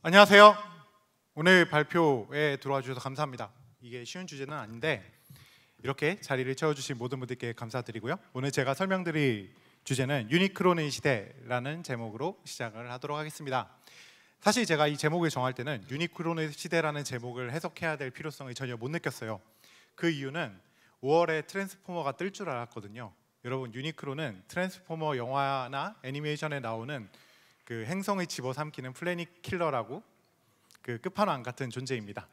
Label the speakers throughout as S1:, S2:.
S1: 안녕하세요. 오늘 발표에 들어와 주셔서 감사합니다. 이게 쉬운 주제는 아닌데 이렇게 자리를 채워주신 모든 분들께 감사드리고요. 오늘 제가 설명드릴 주제는 유니크로의 시대라는 제목으로 시작을 하도록 하겠습니다. 사실 제가 이 제목을 정할 때는 유니크로의 시대라는 제목을 해석해야 될 필요성을 전혀 못 느꼈어요. 그 이유는 5월에 트랜스포머가 뜰 줄 알았거든요. 여러분 유니크로은 트랜스포머 영화나 애니메이션에 나오는 그 행성의 집어삼키는 플래닛 킬러라고 그 끝판왕 같은 존재입니다.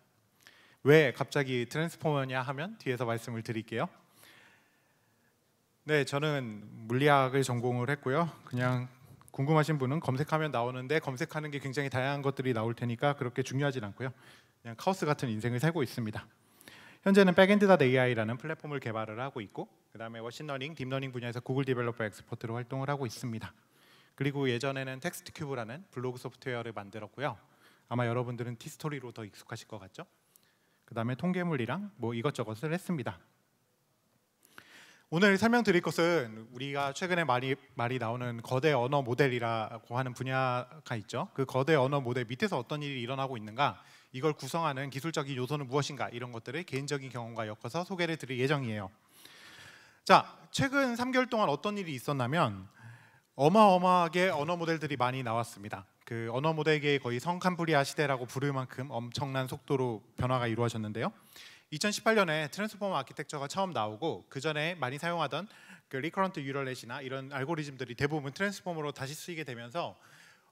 S1: 왜 갑자기 트랜스포머냐 하면 뒤에서 말씀을 드릴게요. 네, 저는 물리학을 전공을 했고요. 그냥 궁금하신 분은 검색하면 나오는데 검색하는 게 굉장히 다양한 것들이 나올 테니까 그렇게 중요하진 않고요. 그냥 카오스 같은 인생을 살고 있습니다. 현재는 백엔드닷 AI라는 플랫폼을 개발을 하고 있고 그다음에 머신러닝, 딥러닝 분야에서 구글 디벨로퍼 엑스퍼트로 활동을 하고 있습니다. 그리고 예전에는 텍스트 큐브라는 블로그 소프트웨어를 만들었고요. 아마 여러분들은 티스토리로 더 익숙하실 것 같죠? 그 다음에 통계물이랑 뭐 이것저것을 했습니다. 오늘 설명드릴 것은 우리가 최근에 말이, 말이 나오는 거대 언어 모델이라고 하는 분야가 있죠. 그 거대 언어 모델 밑에서 어떤 일이 일어나고 있는가, 이걸 구성하는 기술적인 요소는 무엇인가 이런 것들을 개인적인 경험과 엮어서 소개를 드릴 예정이에요. 자, 최근 3개월 동안 어떤 일이 있었냐면 어마어마하게 언어 모델들이 많이 나왔습니다. 그 언어 모델계의 거의 성캄브리아 시대라고 부를 만큼 엄청난 속도로 변화가 이루어졌는데요. 2018년에 트랜스포머 아키텍처가 처음 나오고 그 전에 많이 사용하던 그 리커런트 유럴렛이나 이런 알고리즘들이 대부분 트랜스포머로 다시 쓰이게 되면서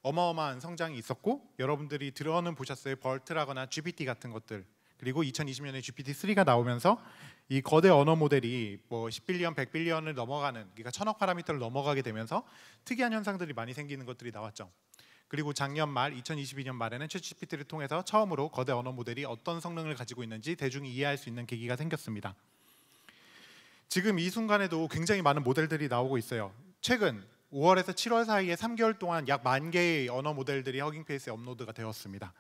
S1: 어마어마한 성장이 있었고 여러분들이 들어는 보셨어요. 벌트라거나 GPT 같은 것들 그리고 2020년에 GPT-3가 나오면서 이 거대 언어 모델이 뭐 10빌리언, 100빌리언을 넘어가는 그러니까 천억 파라미터를 넘어가게 되면서 특이한 현상들이 많이 생기는 것들이 나왔죠. 그리고 작년 말 2022년 말에는 챗GPT를 통해서 처음으로 거대 언어 모델이 어떤 성능을 가지고 있는지 대중이 이해할 수 있는 계기가 생겼습니다. 지금 이 순간에도 굉장히 많은 모델들이 나오고 있어요. 최근 5월에서 7월 사이에 3개월 동안 약 만 개의 언어 모델들이 허깅페이스에 업로드가 되었습니다.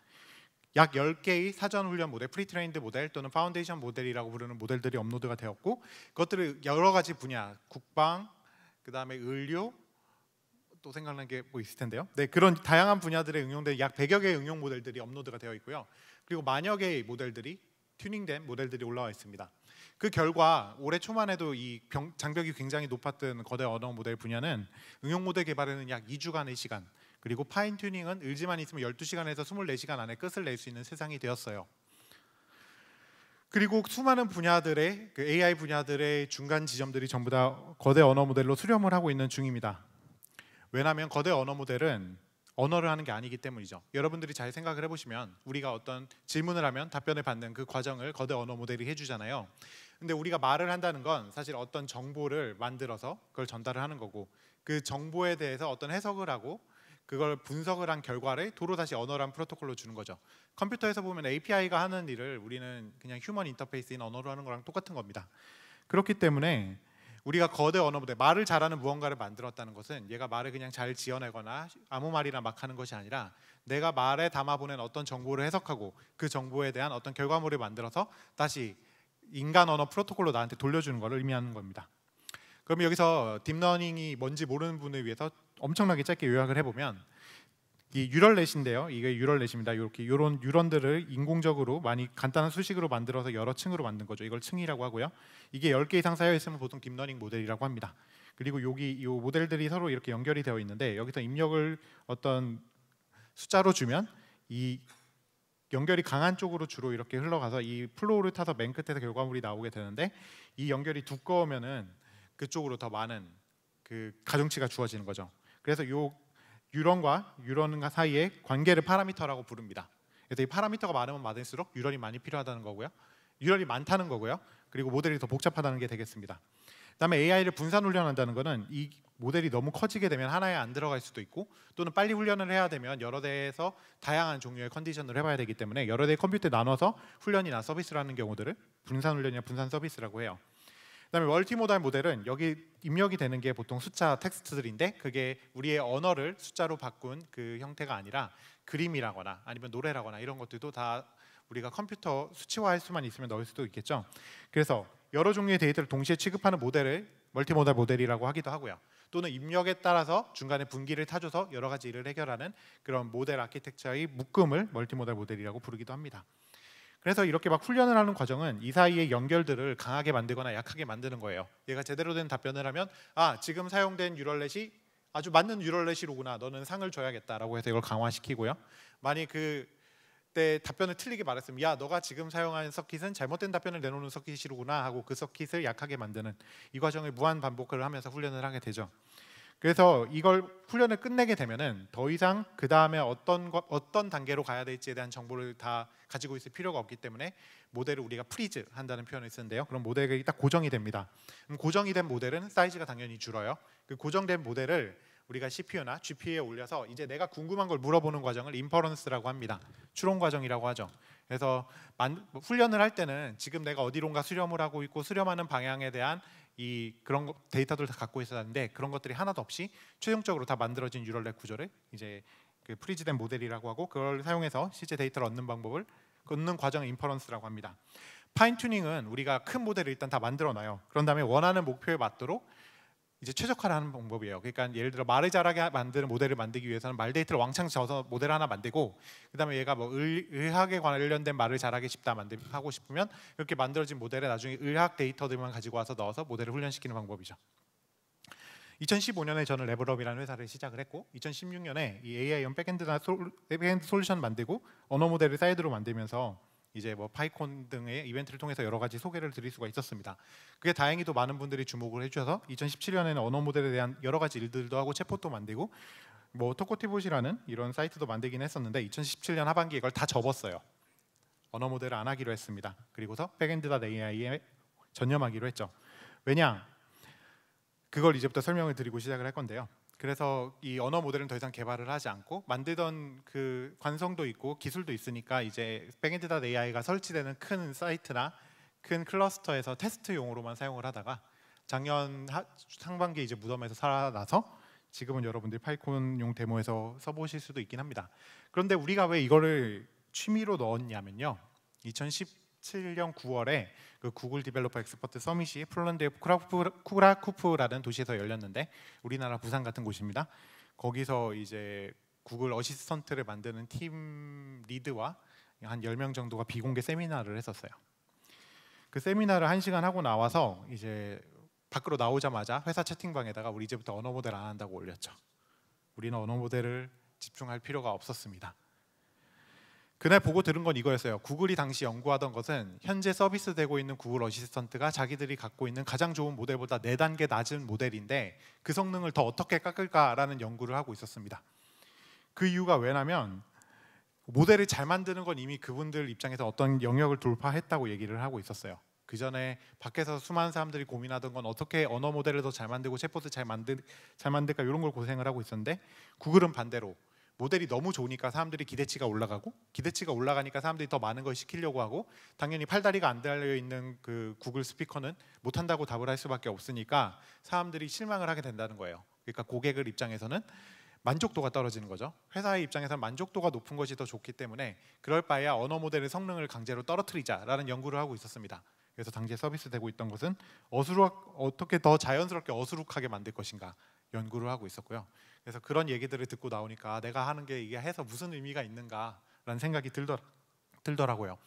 S1: 약 10개의 사전 훈련 모델, 프리트레인드 모델 또는 파운데이션 모델이라고 부르는 모델들이 업로드가 되었고 그것들을 여러 가지 분야, 국방, 그다음에 의료 또 생각난 게뭐 있을 텐데요. 네, 그런 다양한 분야들에 응용된 약 100여 개의 응용 모델들이 업로드가 되어 있고요. 그리고 만여 개의 모델들이 튜닝된 모델들이 올라와 있습니다. 그 결과 올해 초만 해도 이 병, 장벽이 굉장히 높았던 거대 언어 모델 분야는 응용 모델 개발에는 약 2주간의 시간, 그리고 파인 튜닝은 의지만 있으면 12시간에서 24시간 안에 끝을 낼 수 있는 세상이 되었어요. 그리고 수많은 분야들의 그 AI 분야들의 중간 지점들이 전부 다 거대 언어 모델로 수렴을 하고 있는 중입니다. 왜냐하면 거대 언어 모델은 언어를 하는 게 아니기 때문이죠. 여러분들이 잘 생각을 해보시면 우리가 어떤 질문을 하면 답변을 받는 그 과정을 거대 언어 모델이 해주잖아요. 근데 우리가 말을 한다는 건 사실 어떤 정보를 만들어서 그걸 전달을 하는 거고 그 정보에 대해서 어떤 해석을 하고 그걸 분석을 한 결과를 도로 다시 언어란 프로토콜로 주는 거죠. 컴퓨터에서 보면 API가 하는 일을 우리는 그냥 휴먼 인터페이스인 언어로 하는 거랑 똑같은 겁니다. 그렇기 때문에 우리가 거대 언어보다 말을 잘하는 무언가를 만들었다는 것은 얘가 말을 그냥 잘 지어내거나 아무 말이나 막 하는 것이 아니라 내가 말에 담아보낸 어떤 정보를 해석하고 그 정보에 대한 어떤 결과물을 만들어서 다시 인간 언어 프로토콜로 나한테 돌려주는 것을 의미하는 겁니다. 그럼 여기서 딥러닝이 뭔지 모르는 분을 위해서 엄청나게 짧게 요약을 해보면 이 유럴넷인데요. 이게 유럴넷입니다. 이렇게 이런 유런들을 인공적으로 많이 간단한 수식으로 만들어서 여러 층으로 만든 거죠. 이걸 층이라고 하고요. 이게 10개 이상 쌓여 있으면 보통 딥러닝 모델이라고 합니다. 그리고 여기 이 모델들이 서로 이렇게 연결이 되어 있는데 여기서 입력을 어떤 숫자로 주면 이 연결이 강한 쪽으로 주로 이렇게 흘러가서 이 플로우를 타서 맨 끝에서 결과물이 나오게 되는데 이 연결이 두꺼우면은 그쪽으로 더 많은 그 가중치가 주어지는 거죠. 그래서 요 유런과 유런 사이의 관계를 파라미터라고 부릅니다. 그래서 이 파라미터가 많으면 많을수록 유런이 많이 필요하다는 거고요. 유런이 많다는 거고요. 그리고 모델이 더 복잡하다는 게 되겠습니다. 그다음에 AI를 분산 훈련한다는 거는 이 모델이 너무 커지게 되면 하나에 안 들어갈 수도 있고 또는 빨리 훈련을 해야 되면 여러 대에서 다양한 종류의 컨디션을 해봐야 되기 때문에 여러 대의 컴퓨터에 나눠서 훈련이나 서비스를 하는 경우들을 분산 훈련이나 분산 서비스라고 해요. 그다음에 멀티모달 모델은 여기 입력이 되는 게 보통 숫자 텍스트들인데 그게 우리의 언어를 숫자로 바꾼 그 형태가 아니라 그림이라거나 아니면 노래라거나 이런 것들도 다 우리가 컴퓨터 수치화할 수만 있으면 넣을 수도 있겠죠. 그래서 여러 종류의 데이터를 동시에 취급하는 모델을 멀티모달 모델이라고 하기도 하고요. 또는 입력에 따라서 중간에 분기를 타줘서 여러 가지 일을 해결하는 그런 모델 아키텍처의 묶음을 멀티모달 모델이라고 부르기도 합니다. 그래서 이렇게 막 훈련을 하는 과정은 이 사이의 연결들을 강하게 만들거나 약하게 만드는 거예요. 얘가 제대로 된 답변을 하면 아 지금 사용된 유럴렛이 아주 맞는 유럴렛이로구나. 너는 상을 줘야겠다라고 해서 이걸 강화시키고요. 만약 그때 답변을 틀리게 말했으면 야 너가 지금 사용한 서킷은 잘못된 답변을 내놓는 서킷이로구나 하고 그 서킷을 약하게 만드는 이 과정을 무한 반복을 하면서 훈련을 하게 되죠. 그래서 이걸 훈련을 끝내게 되면은 더 이상 그 다음에 어떤 어떤 단계로 가야 될지에 대한 정보를 다 가지고 있을 필요가 없기 때문에 모델을 우리가 프리즈 한다는 표현을 쓰는데요. 그럼 모델이 딱 고정이 됩니다. 그럼 고정이 된 모델은 사이즈가 당연히 줄어요. 그 고정된 모델을 우리가 CPU나 GPU에 올려서 이제 내가 궁금한 걸 물어보는 과정을 인퍼런스라고 합니다. 추론 과정이라고 하죠. 그래서 만, 훈련을 할 때는 지금 내가 어디론가 수렴을 하고 있고 수렴하는 방향에 대한 이 그런 거, 데이터들 을다 갖고 있었는데 그런 것들이 하나도 없이 최종적으로 다 만들어진 유럴렛 구조를 이제 그 프리즈된 모델이라고 하고 그걸 사용해서 실제 데이터를 얻는 방법을 얻는 과정 인퍼런스라고 합니다. 파인 튜닝은 우리가 큰 모델을 일단 다 만들어 놔요. 그런 다음에 원하는 목표에 맞도록 이제 최적화를 하는 방법이에요. 그러니까 예를 들어 말을 잘하게 만드는 모델을 만들기 위해서는 말 데이터를 왕창 저어서 모델 하나 만들고 그다음에 얘가 뭐 의, 학에 관련된 말을 잘하게 싶다 만들 하고 싶으면 이렇게 만들어진 모델에 나중에 의학 데이터들만 가지고 와서 넣어서 모델을 훈련시키는 방법이죠. 2015년에 저는 레버럽이라는 회사를 시작을 했고 2016년에 이 AI 연 백엔드나 솔, 백엔드 솔루션 만들고 언어 모델을 사이드로 만들면서 이제 뭐 파이콘 등의 이벤트를 통해서 여러 가지 소개를 드릴 수가 있었습니다. 그게 다행히도 많은 분들이 주목을 해주셔서 2017년에는 언어 모델에 대한 여러 가지 일들도 하고 체포도 만들고 뭐 토코티봇이라는 이런 사이트도 만들긴 했었는데 2017년 하반기에 이걸 다 접었어요. 언어 모델을 안 하기로 했습니다. 그리고서 백엔드다 AI에 전념하기로 했죠. 왜냐? 그걸 이제부터 설명을 드리고 시작을 할 건데요. 그래서 이 언어 모델은 더 이상 개발을 하지 않고 만들던 그 관성도 있고 기술도 있으니까 이제 백엔드닷 AI가 설치되는 큰 사이트나 큰 클러스터에서 테스트용으로만 사용을 하다가 작년 상반기 이제 무덤에서 살아나서 지금은 여러분들이 파이콘용 데모에서 써보실 수도 있긴 합니다. 그런데 우리가 왜 이거를 취미로 넣었냐면요. 2017년 9월에 그 구글 디벨로퍼 엑스퍼트 서밋이 폴란드의 쿠라쿠프, 라는 도시에서 열렸는데 우리나라 부산 같은 곳입니다. 거기서 이제 구글 어시스턴트를 만드는 팀 리드와 한 10명 정도가 비공개 세미나를 했었어요. 그 세미나를 1시간 하고 나와서 이제 밖으로 나오자마자 회사 채팅방에다가 우리 이제부터 언어 모델 안 한다고 올렸죠. 우리는 언어 모델을 집중할 필요가 없었습니다. 그날 보고 들은 건 이거였어요. 구글이 당시 연구하던 것은 현재 서비스되고 있는 구글 어시스턴트가 자기들이 갖고 있는 가장 좋은 모델보다 4단계 낮은 모델인데 그 성능을 더 어떻게 깎을까라는 연구를 하고 있었습니다. 그 이유가 왜냐면 모델을 잘 만드는 건 이미 그분들 입장에서 어떤 영역을 돌파했다고 얘기를 하고 있었어요. 그 전에 밖에서 수많은 사람들이 고민하던 건 어떻게 언어 모델을 더 잘 만들고 챗봇을 잘 만들 잘 만들까 이런 걸 고생을 하고 있었는데 구글은 반대로 모델이 너무 좋으니까 사람들이 기대치가 올라가고 기대치가 올라가니까 사람들이 더 많은 걸 시키려고 하고 당연히 팔다리가 안 달려 있는 그 구글 스피커는 못 한다고 답을 할 수밖에 없으니까 사람들이 실망을 하게 된다는 거예요. 그러니까 고객을 입장에서는 만족도가 떨어지는 거죠. 회사의 입장에서 만족도가 높은 것이 더 좋기 때문에 그럴 바에야 언어 모델의 성능을 강제로 떨어뜨리자라는 연구를 하고 있었습니다. 그래서 당시에 서비스되고 있던 것은 어수룩 어떻게 더 자연스럽게 어수룩하게 만들 것인가 연구를 하고 있었고요. 그래서 그런 얘기들을 듣고 나오니까 아, 내가 하는 게 이게 해서 무슨 의미가 있는가라는 생각이 들더라, 들더라고요.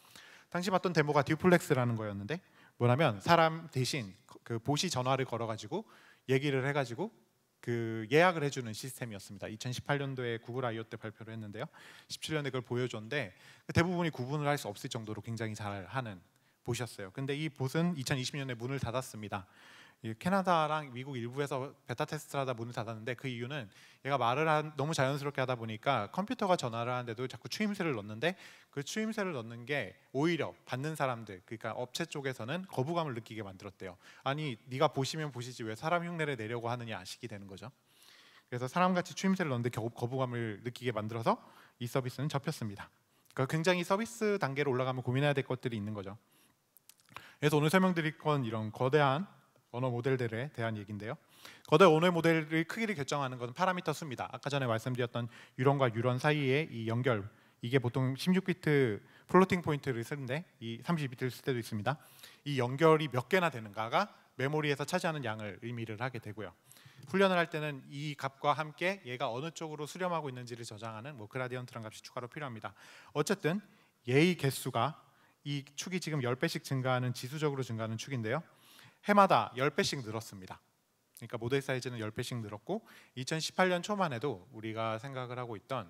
S1: 당시 봤던 데모가 듀플렉스라는 거였는데 뭐냐면 사람 대신 그 보시 전화를 걸어가지고 얘기를 해가지고 그 예약을 해주는 시스템이었습니다. 2018년도에 구글 아이오 때 발표를 했는데요. 17년에 그걸 보여줬는데 그 대부분이 구분을 할 수 없을 정도로 굉장히 잘하는 보셨어요. 근데 이 보스는 2020년에 문을 닫았습니다. 캐나다랑 미국 일부에서 베타 테스트를 하다 문을 닫았는데 그 이유는 얘가 말을 한, 너무 자연스럽게 하다 보니까 컴퓨터가 전화를 하는데도 자꾸 추임새를 넣는데 그 추임새를 넣는 게 오히려 받는 사람들 그러니까 업체 쪽에서는 거부감을 느끼게 만들었대요. 아니 네가 보시면 보시지 왜 사람 흉내를 내려고 하느냐 아시게 되는 거죠. 그래서 사람같이 추임새를 넣는데 겨우 거부감을 느끼게 만들어서 이 서비스는 접혔습니다. 그러니까 굉장히 서비스 단계로 올라가면 고민해야 될 것들이 있는 거죠. 그래서 오늘 설명드릴 건 이런 거대한 언어 모델들에 대한 얘기인데요. 거대 언어 모델의 크기를 결정하는 것은 파라미터 수입니다. 아까 전에 말씀드렸던 유런과 유런 사이의 이 연결 이게 보통 16비트 플로팅 포인트를 쓰는데 이 32비트를 쓸 때도 있습니다. 이 연결이 몇 개나 되는가가 메모리에서 차지하는 양을 의미를 하게 되고요. 훈련을 할 때는 이 값과 함께 얘가 어느 쪽으로 수렴하고 있는지를 저장하는 뭐 그라디언트란 값이 추가로 필요합니다. 어쨌든 얘의 개수가 이 축이 지금 10배씩 증가하는 지수적으로 증가하는 축인데요. 해마다 10배씩 늘었습니다. 그러니까 모델 사이즈는 10배씩 늘었고 2018년 초만 해도 우리가 생각을 하고 있던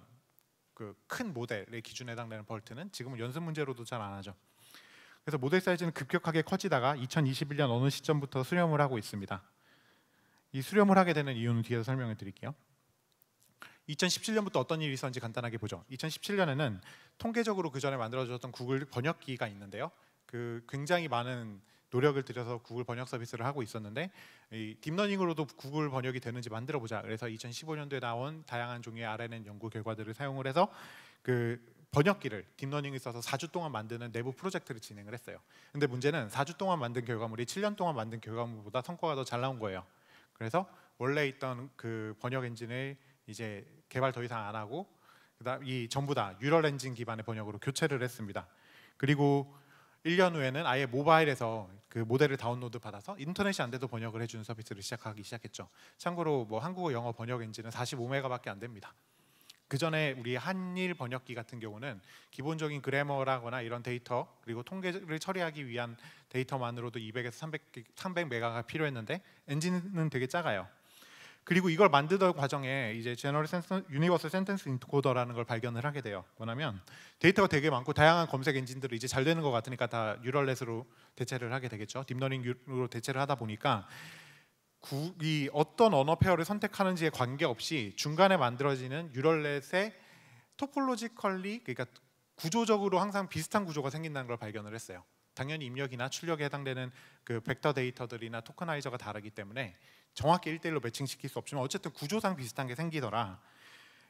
S1: 그 큰 모델의 기준에 해당되는 벌트는 지금은 연습 문제로도 잘 안 하죠. 그래서 모델 사이즈는 급격하게 커지다가 2021년 어느 시점부터 수렴을 하고 있습니다. 이 수렴을 하게 되는 이유는 뒤에서 설명해 드릴게요. 2017년부터 어떤 일이 있었는지 간단하게 보죠. 2017년에는 통계적으로 그 전에 만들어졌던 구글 번역기가 있는데요. 그 굉장히 많은 노력을 들여서 구글 번역 서비스를 하고 있었는데 이 딥러닝으로도 구글 번역이 되는지 만들어 보자. 그래서 2015년도에 나온 다양한 종류의 RNN 연구 결과들을 사용을 해서 그 번역기를 딥러닝에 써서 4주 동안 만드는 내부 프로젝트를 진행을 했어요. 근데 문제는 4주 동안 만든 결과물이 7년 동안 만든 결과물보다 성과가 더 잘 나온 거예요. 그래서 원래 있던 그 번역 엔진을 이제 개발 더 이상 안 하고 그다음 이 전부 다 유럴 엔진 기반의 번역으로 교체를 했습니다. 그리고 1년 후에는 아예 모바일에서 그 모델을 다운로드 받아서 인터넷이 안 돼도 번역을 해주는 서비스를 시작하기 시작했죠. 참고로 뭐 한국어 영어 번역 엔진은 45메가밖에 안 됩니다. 그 전에 우리 한일 번역기 같은 경우는 기본적인 그래머라거나 이런 데이터 그리고 통계를 처리하기 위한 데이터만으로도 200에서 300, 300메가가 필요했는데 엔진은 되게 작아요. 그리고 이걸 만드던 과정에 이제 제너럴 센스 유니버설 센텐스 인코더라는 걸 발견을 하게 돼요. 뭐냐면 데이터가 되게 많고 다양한 검색 엔진들을 이제 잘 되는 것 같으니까 다 뉴럴넷으로 대체를 하게 되겠죠. 딥러닝으로 대체를 하다 보니까 구, 이 어떤 언어 페어를 선택하는지에 관계없이 중간에 만들어지는 뉴럴넷의 토폴로지컬리 그러니까 구조적으로 항상 비슷한 구조가 생긴다는 걸 발견을 했어요. 당연히 입력이나 출력에 해당되는 그 벡터 데이터들이나 토크나이저가 다르기 때문에 정확히 일대일로 매칭시킬 수 없지만 어쨌든 구조상 비슷한 게 생기더라.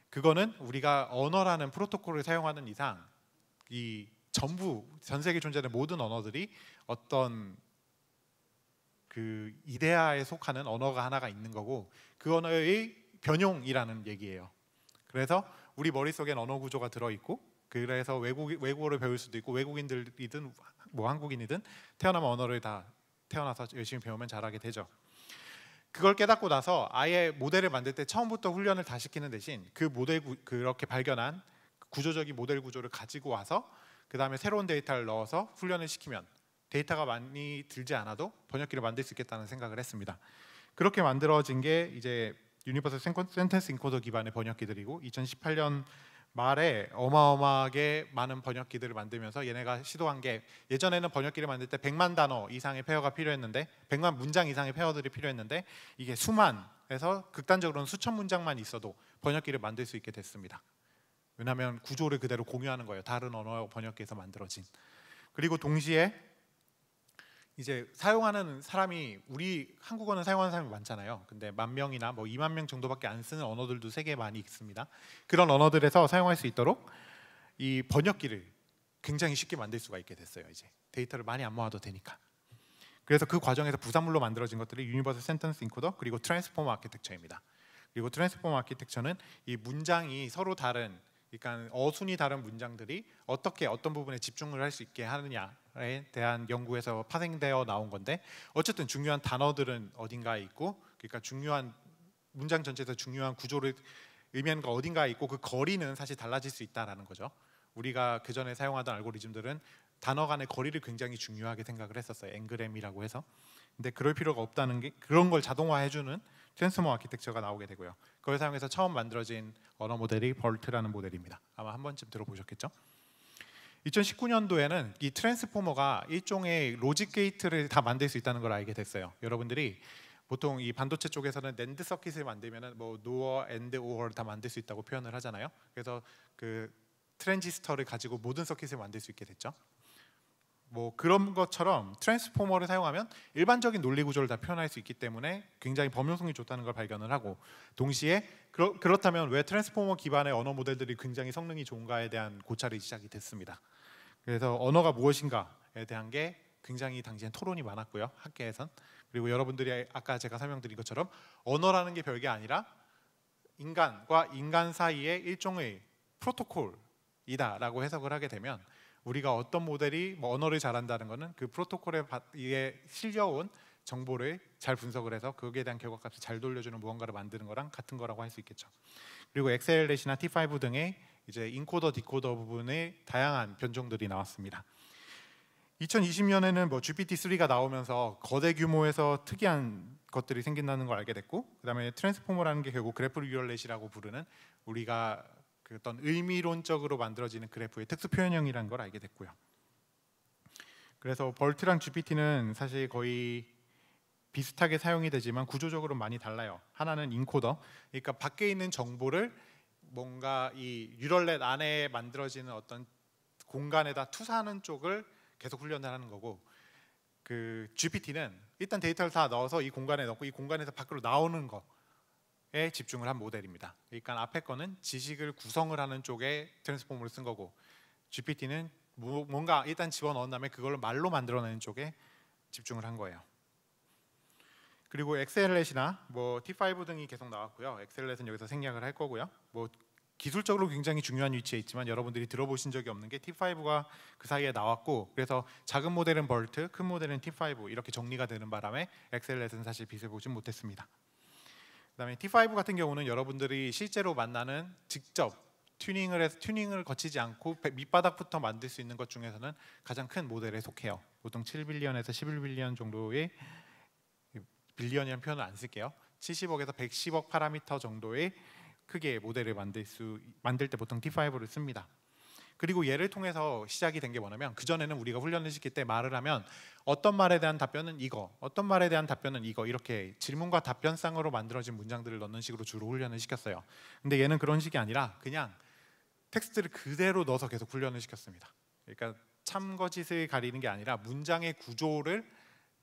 S1: 그거는 우리가 언어라는 프로토콜을 사용하는 이상 이 전부 전 세계 존재하는 모든 언어들이 어떤 그 이데아에 속하는 언어가 하나가 있는 거고 그 언어의 변용이라는 얘기예요. 그래서 우리 머릿속엔 언어 구조가 들어 있고 그래서 외국 외국어를 배울 수도 있고 외국인들이든 뭐 한국인이든 태어나면 언어를 다 태어나서 열심히 배우면 잘하게 되죠. 그걸 깨닫고 나서 아예 모델을 만들 때 처음부터 훈련을 다 시키는 대신 그 모델 구, 그렇게 발견한 구조적인 모델 구조를 가지고 와서 그 다음에 새로운 데이터를 넣어서 훈련을 시키면 데이터가 많이 들지 않아도 번역기를 만들 수 있겠다는 생각을 했습니다. 그렇게 만들어진 게 이제 유니버설 센텐스 인코더 기반의 번역기들이고 2018년 말에 어마어마하게 많은 번역기들을 만들면서 얘네가 시도한 게 예전에는 번역기를 만들 때 100만 단어 이상의 페어가 필요했는데 100만 문장 이상의 페어들이 필요했는데 이게 수만에서 극단적으로는 수천 문장만 있어도 번역기를 만들 수 있게 됐습니다. 왜냐하면 구조를 그대로 공유하는 거예요. 다른 언어 번역기에서 만들어진. 그리고 동시에 이제 사용하는 사람이 우리 한국어는 사용하는 사람이 많잖아요. 근데 만 명이나 뭐 2만 명 정도밖에 안 쓰는 언어들도 세계에 많이 있습니다. 그런 언어들에서 사용할 수 있도록 이 번역기를 굉장히 쉽게 만들 수가 있게 됐어요. 이제 데이터를 많이 안 모아도 되니까. 그래서 그 과정에서 부산물로 만들어진 것들이 유니버설 센턴스 인코더 그리고 트랜스포머 아키텍처입니다. 그리고 트랜스포머 아키텍처는 이 문장이 서로 다른 그러니까 어순이 다른 문장들이 어떻게 어떤 부분에 집중을 할 수 있게 하느냐에 대한 연구에서 파생되어 나온 건데 어쨌든 중요한 단어들은 어딘가에 있고 그러니까 중요한 문장 전체에서 중요한 구조를 의미하는 거 어딘가에 있고 그 거리는 사실 달라질 수 있다라는 거죠. 우리가 그 전에 사용하던 알고리즘들은 단어 간의 거리를 굉장히 중요하게 생각을 했었어요. 앵그램이라고 해서. 근데 그럴 필요가 없다는 게 그런 걸 자동화해주는 트스모머 아키텍처가 나오게 되고요. 그걸 사용해서 처음 만들어진 언어 모델이 벌트라는 모델입니다. 아마 한 번쯤 들어보셨겠죠? 2019년도에는 이 트랜스포머가 일종의 로직 게이트를 다 만들 수 있다는 걸 알게 됐어요. 여러분들이 보통 이 반도체 쪽에서는 낸드 서킷을 만들면뭐 노어, 앤드, 오어를 다 만들 수 있다고 표현을 하잖아요. 그래서 그 트랜지스터를 가지고 모든 서킷을 만들 수 있게 됐죠. 뭐 그런 것처럼 트랜스포머를 사용하면 일반적인 논리 구조를 다 표현할 수 있기 때문에 굉장히 범용성이 좋다는 걸 발견을 하고 동시에 그러, 그렇다면 왜 트랜스포머 기반의 언어 모델들이 굉장히 성능이 좋은가에 대한 고찰이 시작이 됐습니다. 그래서 언어가 무엇인가에 대한 게 굉장히 당시엔 토론이 많았고요 학계에선 그리고 여러분들이 아까 제가 설명드린 것처럼 언어라는 게 별게 아니라 인간과 인간 사이의 일종의 프로토콜이다라고 해석을 하게 되면 우리가 어떤 모델이 뭐 언어를 잘한다는 것은 그 프로토콜에 실려온 정보를 잘 분석을 해서 거기에 대한 결과값을 잘 돌려주는 무언가를 만드는 거랑 같은 거라고 할 수 있겠죠. 그리고 XLS나 T5 등의 이제 인코더 디코더 부분의 다양한 변종들이 나왔습니다. 2020년에는 뭐 GPT-3가 나오면서 거대 규모에서 특이한 것들이 생긴다는 걸 알게 됐고 그다음에 트랜스포머라는 게 결국 그래프 뉴럴넷이라고 부르는 우리가 그 어떤 의미론적으로 만들어지는 그래프의 특수 표현형이라는 걸 알게 됐고요. 그래서 벌트랑 GPT는 사실 거의 비슷하게 사용이 되지만 구조적으로 많이 달라요. 하나는 인코더, 그러니까 밖에 있는 정보를 뭔가 이 뉴럴넷 안에 만들어지는 어떤 공간에다 투사하는 쪽을 계속 훈련을 하는 거고 그 GPT는 일단 데이터를 다 넣어서 이 공간에 넣고 이 공간에서 밖으로 나오는 거에 집중을 한 모델입니다. 그러니까 앞에 거는 지식을 구성을 하는 쪽에 트랜스포머쓴 거고 GPT는 뭐, 뭔가 일단 집어넣은 다음에 그걸 말로 만들어내는 쪽에 집중을 한 거예요. 그리고 엑셀렛이나 뭐 T5 등이 계속 나왔고요. 엑셀렛은 여기서 생략을 할 거고요. 뭐 기술적으로 굉장히 중요한 위치에 있지만 여러분들이 들어보신 적이 없는 게 T5가 그 사이에 나왔고 그래서 작은 모델은 벌트, 큰 모델은 T5 이렇게 정리가 되는 바람에 엑셀렛은 사실 빛을 보진 못했습니다. 그다음에 T5 같은 경우는 여러분들이 실제로 만나는 직접 튜닝을 해서 튜닝을 거치지 않고 밑바닥부터 만들 수 있는 것 중에서는 가장 큰 모델에 속해요. 보통 7빌리언에서 11빌리언 정도의 빌리언이라는 표현을 안 쓸게요. 70억에서 110억 파라미터 정도의 크게 모델을 만들 수 만들 때 보통 T5를 씁니다. 그리고 얘를 통해서 시작이 된 게 뭐냐면 그 전에는 우리가 훈련을 시킬 때 말을 하면 어떤 말에 대한 답변은 이거, 어떤 말에 대한 답변은 이거 이렇게 질문과 답변상으로 만들어진 문장들을 넣는 식으로 주로 훈련을 시켰어요. 근데 얘는 그런 식이 아니라 그냥 텍스트를 그대로 넣어서 계속 훈련을 시켰습니다. 그러니까 참거짓을 가리는 게 아니라 문장의 구조를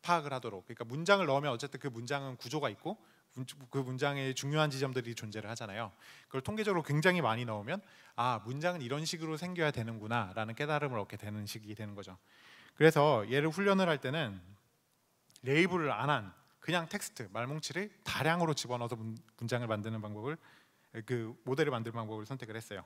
S1: 파악을 하도록. 그러니까 문장을 넣으면 어쨌든 그 문장은 구조가 있고 그 문장의 중요한 지점들이 존재를 하잖아요. 그걸 통계적으로 굉장히 많이 넣으면 아 문장은 이런 식으로 생겨야 되는구나라는 깨달음을 얻게 되는 식이 되는 거죠. 그래서 얘를 훈련을 할 때는 레이블을 안 한 그냥 텍스트 말뭉치를 다량으로 집어넣어서 문장을 만드는 방법을 그 모델을 만드는 방법을 선택을 했어요.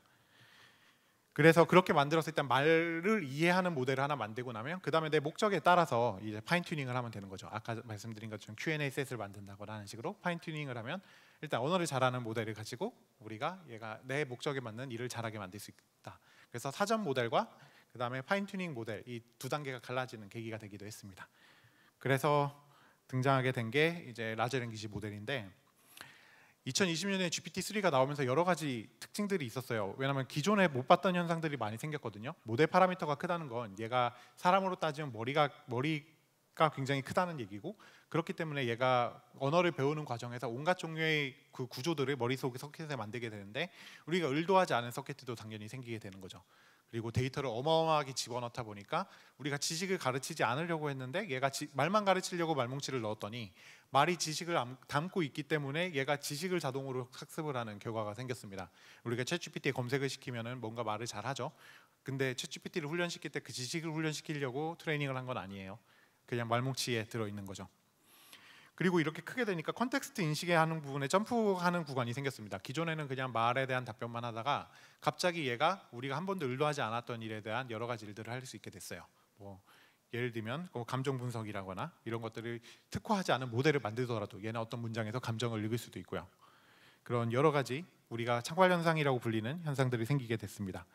S1: 그래서 그렇게 만들어서 일단 말을 이해하는 모델을 하나 만들고 나면 그 다음에 내 목적에 따라서 이제 파인 튜닝을 하면 되는 거죠. 아까 말씀드린 것처럼 Q&A 셋을 만든다고라는 식으로 파인 튜닝을 하면 일단 언어를 잘하는 모델을 가지고 우리가 얘가 내 목적에 맞는 일을 잘하게 만들 수 있다. 그래서 사전 모델과 그 다음에 파인 튜닝 모델 이 두 단계가 갈라지는 계기가 되기도 했습니다. 그래서 등장하게 된 게 이제 라제랭귀지 모델인데 2020년에 GPT-3가 나오면서 여러 가지 특징들이 있었어요. 왜냐하면 기존에 못 봤던 현상들이 많이 생겼거든요. 모델 파라미터가 크다는 건 얘가 사람으로 따지면 머리가 머리가 굉장히 크다는 얘기고 그렇기 때문에 얘가 언어를 배우는 과정에서 온갖 종류의 그 구조들을 머릿속에 서킷에 만들게 되는데 우리가 의도하지 않은 서킷도 당연히 생기게 되는 거죠. 그리고 데이터를 어마어마하게 집어넣다 보니까 우리가 지식을 가르치지 않으려고 했는데 얘가 지, 말만 가르치려고 말뭉치를 넣었더니 말이 지식을 담고 있기 때문에 얘가 지식을 자동으로 학습을 하는 결과가 생겼습니다. 우리가 챗GPT에 검색을 시키면은 뭔가 말을 잘 하죠. 근데 챗GPT를 훈련시킬 때 그 지식을 훈련시키려고 트레이닝을 한 건 아니에요. 그냥 말뭉치에 들어 있는 거죠. 그리고 이렇게 크게 되니까 컨텍스트 인식에 하는 부분에 점프하는 구간이 생겼습니다. 기존에는 그냥 말에 대한 답변만 하다가 갑자기 얘가 우리가 한 번도 의도하지 않았던 일에 대한 여러 가지 일들을 할 수 있게 됐어요. 뭐 예를 들면 뭐 감정 분석이라거나 이런 것들을 특화하지 않은 모델을 만들더라도 얘는 어떤 문장에서 감정을 읽을 수도 있고요. 그런 여러 가지 우리가 창궐 현상이라고 불리는 현상들이 생기게 됐습니다.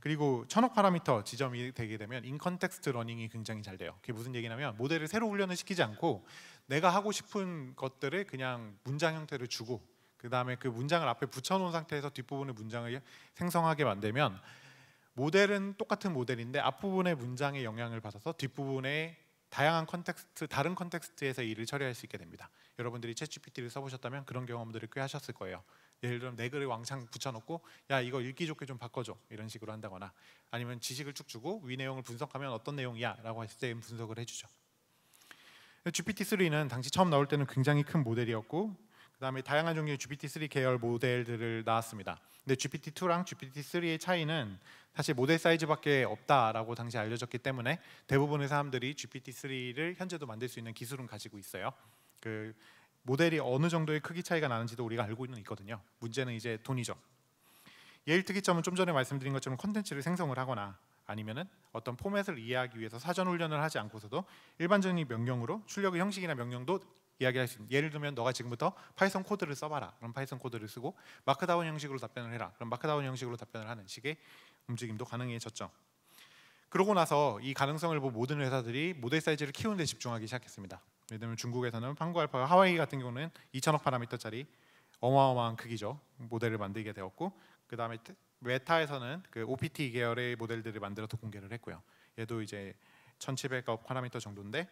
S1: 그리고 천억 파라미터 지점이 되게 되면 인컨텍스트 러닝이 굉장히 잘 돼요. 그게 무슨 얘기냐면 모델을 새로 훈련을 시키지 않고 내가 하고 싶은 것들을 그냥 문장 형태를 주고 그 다음에 그 문장을 앞에 붙여놓은 상태에서 뒷부분의 문장을 생성하게 만들면 모델은 똑같은 모델인데 앞부분의 문장의 영향을 받아서 뒷부분에 다양한 컨텍스트, 다른 컨텍스트에서 일을 처리할 수 있게 됩니다. 여러분들이 챗GPT를 써보셨다면 그런 경험들을 꽤 하셨을 거예요. 예를 들면 내 네 글을 왕창 붙여놓고 야 이거 읽기 좋게 좀 바꿔줘 이런 식으로 한다거나 아니면 지식을 쭉 주고 위 내용을 분석하면 어떤 내용이야 라고 했을 때 분석을 해주죠 GPT-3는 당시 처음 나올 때는 굉장히 큰 모델이었고 그다음에 다양한 종류의 GPT-3 계열 모델들을 나왔습니다. 근데 GPT-2랑 GPT-3의 차이는 사실 모델 사이즈밖에 없다라고 당시 알려졌기 때문에 대부분의 사람들이 GPT-3를 현재도 만들 수 있는 기술은 가지고 있어요. 그 모델이 어느 정도의 크기 차이가 나는지도 우리가 알고는 있거든요. 문제는 이제 돈이죠. 예일 특이점은 좀 전에 말씀드린 것처럼 컨텐츠를 생성을 하거나 아니면은 어떤 포맷을 이해하기 위해서 사전 훈련을 하지 않고서도 일반적인 명령으로 출력의 형식이나 명령도 이야기할 수 있는 예를 들면 너가 지금부터 파이썬 코드를 써봐라 그럼 파이썬 코드를 쓰고 마크다운 형식으로 답변을 해라 그럼 마크다운 형식으로 답변을 하는 식의 움직임도 가능해졌죠 그러고 나서 이 가능성을 본 모든 회사들이 모델 사이즈를 키우는 데 집중하기 시작했습니다 예를 들면 중국에서는 판구 알파 하와이 같은 경우는 2천억 파라미터짜리 어마어마한 크기죠 모델을 만들게 되었고 그 다음에 메타에서는 그 OPT 계열의 모델들을 만들어서 공개를 했고요 얘도 이제 1700억 파라미터 정도인데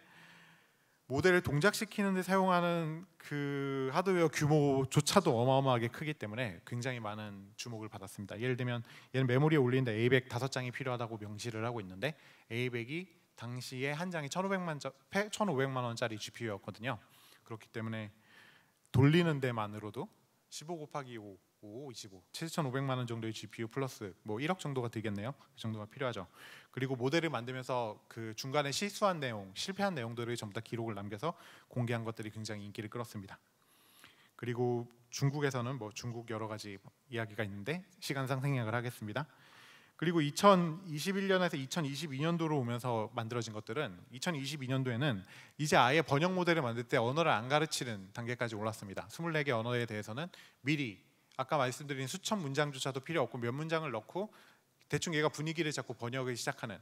S1: 모델을 동작시키는 데 사용하는 그 하드웨어 규모조차도 어마어마하게 크기 때문에 굉장히 많은 주목을 받았습니다. 예를 들면 얘는 메모리에 올리는데 A100 다섯 장이 필요하다고 명시를 하고 있는데 A100이 당시에 한 장이 1,500만 자, 1,500만 원짜리 GPU였거든요. 그렇기 때문에 돌리는 데만으로도 15 곱하기 5 5, 25, 7,500만 원 정도의 GPU 플러스 뭐 1억 정도가 되겠네요그 정도가 필요하죠. 그리고 모델을 만들면서 그 중간에 실수한 내용, 실패한 내용들을 전부 다 기록을 남겨서 공개한 것들이 굉장히 인기를 끌었습니다. 그리고 중국에서는 뭐 중국 여러 가지 이야기가 있는데 시간상 생략을 하겠습니다. 그리고 2021년에서 2022년도로 오면서 만들어진 것들은 2022년도에는 이제 아예 번역 모델을 만들 때 언어를 안 가르치는 단계까지 올랐습니다. 24개 언어에 대해서는 미리 아까 말씀드린 수천 문장조차도 필요 없고 몇 문장을 넣고 대충 얘가 분위기를 잡고 번역을 시작하는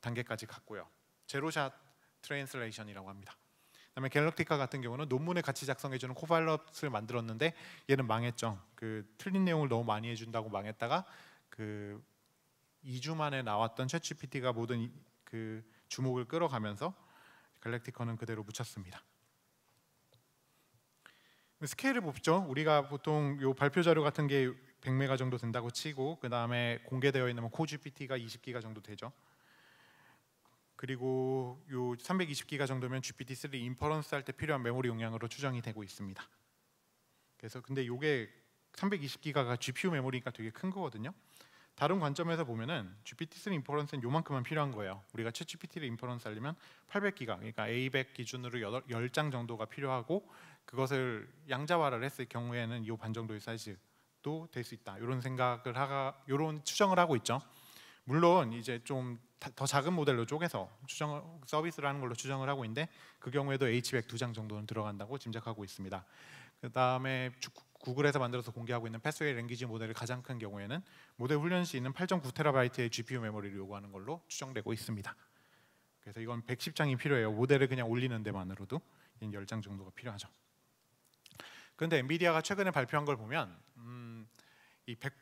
S1: 단계까지 갔고요. 제로샷 트랜스레이션이라고 합니다. 그다음에 갤럭티카 같은 경우는 논문을 같이 작성해주는 코발럿을 만들었는데 얘는 망했죠. 그 틀린 내용을 너무 많이 해준다고 망했다가 그 2주 만에 나왔던 챗GPT가 모든 그 주목을 끌어가면서 갤럭티커는 그대로 묻혔습니다. 스케일을 보죠. 우리가 보통 요 발표 자료 같은 게 100메가 정도 된다고 치고 그 다음에 공개되어 있는 뭐 코 GPT가 20기가 정도 되죠. 그리고 요 320기가 정도면 GPT-3 인퍼런스 할 때 필요한 메모리 용량으로 추정이 되고 있습니다. 그래서 근데 요게 320기가가 GPU 메모리니까 되게 큰 거거든요. 다른 관점에서 보면은 GPT-3 인퍼런스는 요만큼만 필요한 거예요. 우리가 최 g p t 를 인퍼런스 하려면 800기가, 그러니까 A100 기준으로 10장 정도가 필요하고 그것을 양자화를 했을 경우에는 이 반정도의 사이즈도 될 수 있다. 이런 생각을 하가 이런 추정을 하고 있죠. 물론 이제 좀 더 작은 모델로 쪼개서 추정 서비스를 하는 걸로 추정을 하고 있는데 그 경우에도 H100 두장 정도는 들어간다고 짐작하고 있습니다. 그 다음에 구글에서 만들어서 공개하고 있는 패스웨이 랭귀지 모델의 가장 큰 경우에는 모델 훈련 시는 8.9테라바이트의 GPU 메모리를 요구하는 걸로 추정되고 있습니다. 그래서 이건 110장이 필요해요. 모델을 그냥 올리는 데만으로도 10장 정도가 필요하죠. 그런데 엔비디아가 최근에 발표한 걸 보면 음,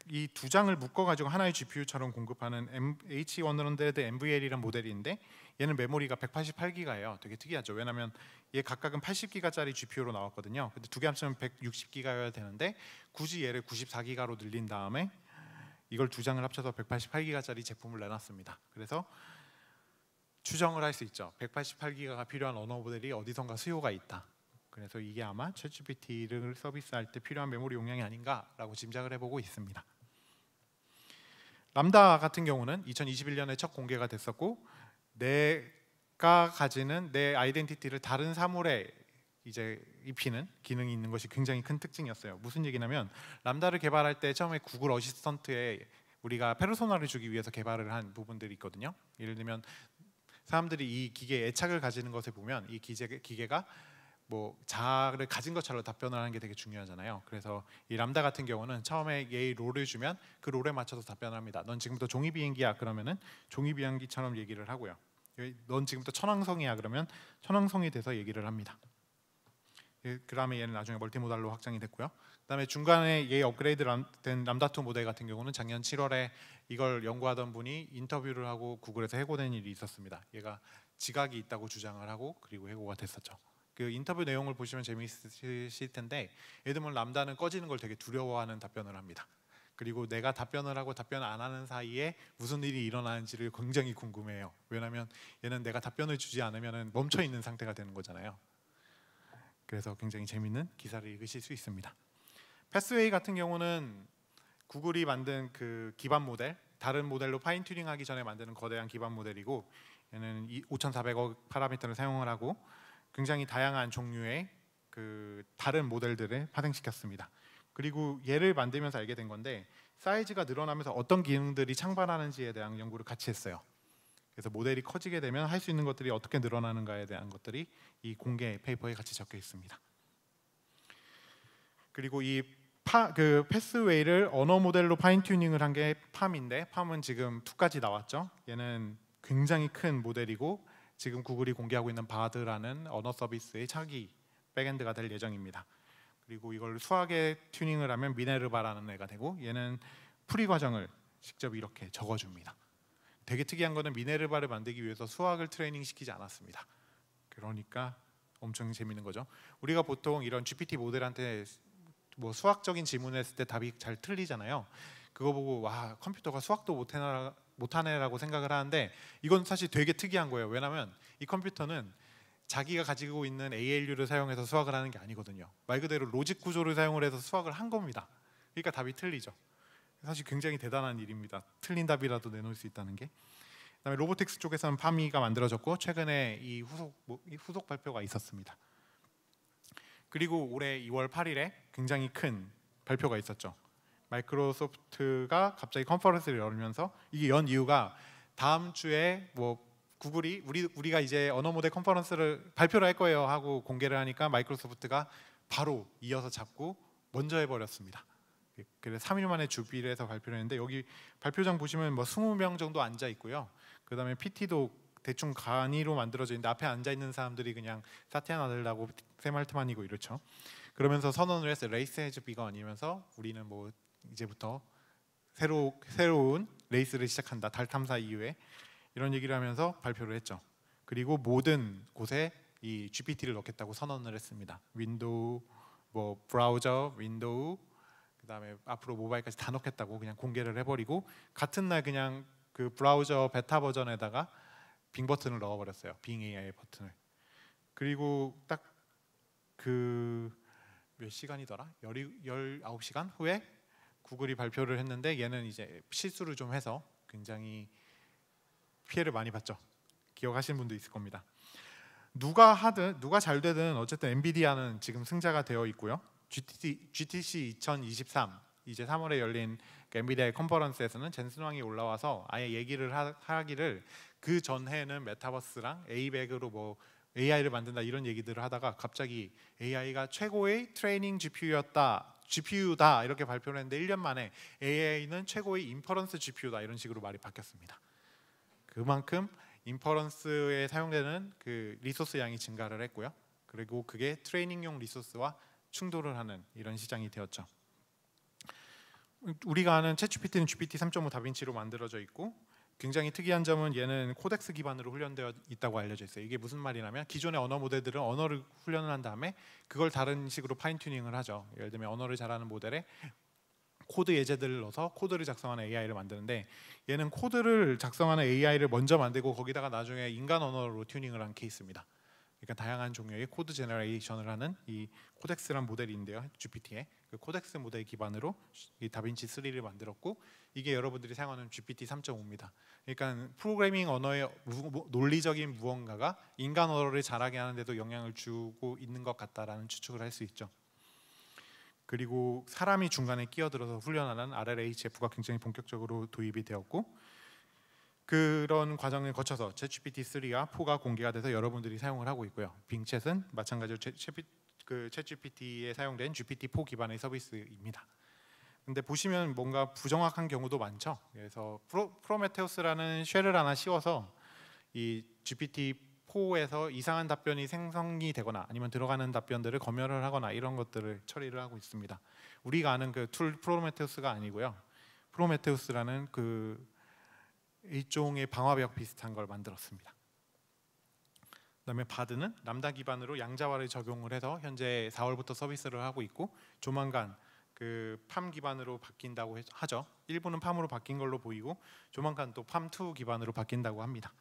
S1: 이두 장을 묶어가지고 하나의 GPU처럼 공급하는 H100 NVL이라는 모델인데 얘는 메모리가 188기가예요. 되게 특이하죠. 왜냐하면 얘 각각은 80기가짜리 GPU로 나왔거든요. 근데 두 개 합치면 160기가여야 되는데 굳이 얘를 94기가로 늘린 다음에 이걸 두 장을 합쳐서 188기가짜리 제품을 내놨습니다. 그래서 추정을 할 수 있죠. 188기가가 필요한 언어 모델이 어디선가 수요가 있다. 그래서 이게 아마 챗GPT를 서비스할 때 필요한 메모리 용량이 아닌가라고 짐작을 해보고 있습니다. 람다 같은 경우는 2021년에 첫 공개가 됐었고 내가 가지는 내 아이덴티티를 다른 사물에 이제 입히는 기능이 있는 것이 굉장히 큰 특징이었어요. 무슨 얘기냐면 람다를 개발할 때 처음에 구글 어시스턴트에 우리가 페르소나를 주기 위해서 개발을 한 부분들이 있거든요. 예를 들면 사람들이 이 기계에 애착을 가지는 것을 보면 이 기계, 기계가 뭐 자아를 가진 것처럼 답변을 하는 게 되게 중요하잖아요. 그래서 이 람다 같은 경우는 처음에 얘의 롤을 주면 그 롤에 맞춰서 답변을 합니다. 넌 지금부터 종이 비행기야 그러면은 종이 비행기처럼 얘기를 하고요. 예, 넌 지금부터 천왕성이야 그러면 천왕성이 돼서 얘기를 합니다. 예, 그다음에 얘는 나중에 멀티모달로 확장이 됐고요. 그다음에 중간에 얘 업그레이드 된 람다2 모델 같은 경우는 작년 7월에 이걸 연구하던 분이 인터뷰를 하고 구글에서 해고된 일이 있었습니다. 얘가 지각이 있다고 주장을 하고 그리고 해고가 됐었죠. 그 인터뷰 내용을 보시면 재미있으실 텐데 예를 들면 람다는 꺼지는 걸 되게 두려워하는 답변을 합니다. 그리고 내가 답변을 하고 답변 안 하는 사이에 무슨 일이 일어나는지를 굉장히 궁금해요. 왜냐하면 얘는 내가 답변을 주지 않으면 멈춰 있는 상태가 되는 거잖아요. 그래서 굉장히 재밌는 기사를 읽으실 수 있습니다. 패스웨이 같은 경우는 구글이 만든 그 기반 모델, 다른 모델로 파인 튜닝하기 전에 만드는 거대한 기반 모델이고 얘는 5,400억 파라미터를 사용을 하고 굉장히 다양한 종류의 그 다른 모델들을 파생시켰습니다. 그리고 얘를 만들면서 알게 된 건데 사이즈가 늘어나면서 어떤 기능들이 창발하는지에 대한 연구를 같이 했어요. 그래서 모델이 커지게 되면 할 수 있는 것들이 어떻게 늘어나는가에 대한 것들이 이 공개 페이퍼에 같이 적혀 있습니다. 그리고 이 파, 그 패스웨이를 언어 모델로 파인튜닝을 한게 팜인데 팜은 지금 2까지 나왔죠. 얘는 굉장히 큰 모델이고 지금 구글이 공개하고 있는 바드라는 언어 서비스의 차기 백엔드가 될 예정입니다. 그리고 이걸 수학에 튜닝을 하면 미네르바라는 애가 되고 얘는 풀이 과정을 직접 이렇게 적어줍니다. 되게 특이한 거는 미네르바를 만들기 위해서 수학을 트레이닝 시키지 않았습니다. 그러니까 엄청 재밌는 거죠. 우리가 보통 이런 GPT 모델한테 뭐 수학적인 질문했을 때 답이 잘 틀리잖아요. 그거 보고 와 컴퓨터가 수학도 못해나 못하네라고 생각을 하는데 이건 사실 되게 특이한 거예요. 왜냐하면 이 컴퓨터는 자기가 가지고 있는 ALU를 사용해서 수학을 하는 게 아니거든요. 말 그대로 로직 구조를 사용을 해서 수학을 한 겁니다. 그러니까 답이 틀리죠. 사실 굉장히 대단한 일입니다. 틀린 답이라도 내놓을 수 있다는 게. 그다음에 로보틱스 쪽에서는 파미가 만들어졌고 최근에 이 후속 뭐, 이 후속 발표가 있었습니다. 그리고 올해 2월 8일에 굉장히 큰 발표가 있었죠. 마이크로소프트가 갑자기 컨퍼런스를 열면서 이게 연 이유가 다음 주에 뭐 구글이 우리 우리가 이제 언어 모델 컨퍼런스를 발표를 할 거예요 하고 공개를 하니까 마이크로소프트가 바로 이어서 잡고 먼저 해버렸습니다. 그래서 3일 만에 주비를 해서 발표를 했는데 여기 발표장 보시면 뭐 20명 정도 앉아 있고요. 그다음에 PT도 대충 간이로 만들어져 있는데 앞에 앉아 있는 사람들이 그냥 사티아 나들라고 샘 할트만이고 이렇죠. 그러면서 선언을 했어요. 레이스 해즈 비건 이면서 우리는 뭐 이제부터 새로 새로운 레이스를 시작한다. 달 탐사 이후에 이런 얘기를 하면서 발표를 했죠. 그리고 모든 곳에 이 GPT를 넣겠다고 선언을 했습니다. 윈도우, 뭐 브라우저, 윈도우, 그다음에 앞으로 모바일까지 다 넣겠다고 그냥 공개를 해버리고 같은 날 그냥 그 브라우저 베타 버전에다가 빙 버튼을 넣어버렸어요. 빙 AI 버튼을. 그리고 딱 그 몇 시간이더라? 1이열아 시간 후에 구글이 발표를 했는데 얘는 이제 실수를 좀 해서 굉장히 피해를 많이 봤죠. 기억하시는 분도 있을 겁니다. 누가 하든 누가 잘 되든 어쨌든 엔비디아는 지금 승자가 되어 있고요. GTC, GTC 2023 이제 3월에 열린 엔비디아의 컨퍼런스에서는 젠슨 왕이 올라와서 아예 얘기를 하, 하기를 그 전해는 메타버스랑 에이백으로 뭐 AI를 만든다 이런 얘기들을 하다가 갑자기 AI가 최고의 트레이닝 GPU였다 GPU다 이렇게 발표를 했는데 1년 만에 AI는 최고의 인퍼런스 GPU다 이런 식으로 말이 바뀌었습니다. 그만큼 인퍼런스에 사용되는 그 리소스 양이 증가를 했고요. 그리고 그게 트레이닝용 리소스와 충돌을 하는 이런 시장이 되었죠. 우리가 아는 챗GPT는 GPT 3.5 다빈치로 만들어져 있고 굉장히 특이한 점은 얘는 코덱스 기반으로 훈련되어 있다고 알려져 있어요. 이게 무슨 말이냐면 기존의 언어 모델들은 언어를 훈련을 한 다음에 그걸 다른 식으로 파인 튜닝을 하죠. 예를 들면 언어를 잘하는 모델에 코드 예제들을 넣어서 코드를 작성하는 AI를 만드는데 얘는 코드를 작성하는 AI를 먼저 만들고 거기다가 나중에 인간 언어로 튜닝을 한 케이스입니다. 그러니까 다양한 종류의 코드 제너레이션을 하는 이 코덱스란 모델인데요. GPT의 그 코덱스 모델 기반으로 이 다빈치 3를 만들었고 이게 여러분들이 사용하는 GPT 3.5입니다. 그러니까 프로그래밍 언어의 무, 논리적인 무언가가 인간 언어를 잘하게 하는데도 영향을 주고 있는 것 같다라는 추측을 할 수 있죠. 그리고 사람이 중간에 끼어들어서 훈련하는 RLHF가 굉장히 본격적으로 도입이 되었고 그런 과정을 거쳐서 챗 g p t 3와 4가 공개가 돼서 여러분들이 사용을 하고 있고요. 빙챗은 마찬가지로 그 챗GPT에 사용된 GPT4 기반의 서비스입니다. 근데 보시면 뭔가 부정확한 경우도 많죠. 그래서 프로, 메테우스라는 쉘을 하나 씌워서 이 GPT4에서 이상한 답변이 생성이 되거나 아니면 들어가는 답변들을 검열을 하거나 이런 것들을 처리를 하고 있습니다. 우리가 아는 그툴 프로메테우스가 아니고요. 프로메테우스라는 그 일종의 방화벽 비슷한 걸 만들었습니다. 그다음에 바드는 람다 기반으로 양자화를 적용을 해서 현재 4월부터 서비스를 하고 있고 조만간 그 팜 기반으로 바뀐다고 하죠. 일부는 팜으로 바뀐 걸로 보이고 조만간 또 팜2 기반으로 바뀐다고 합니다.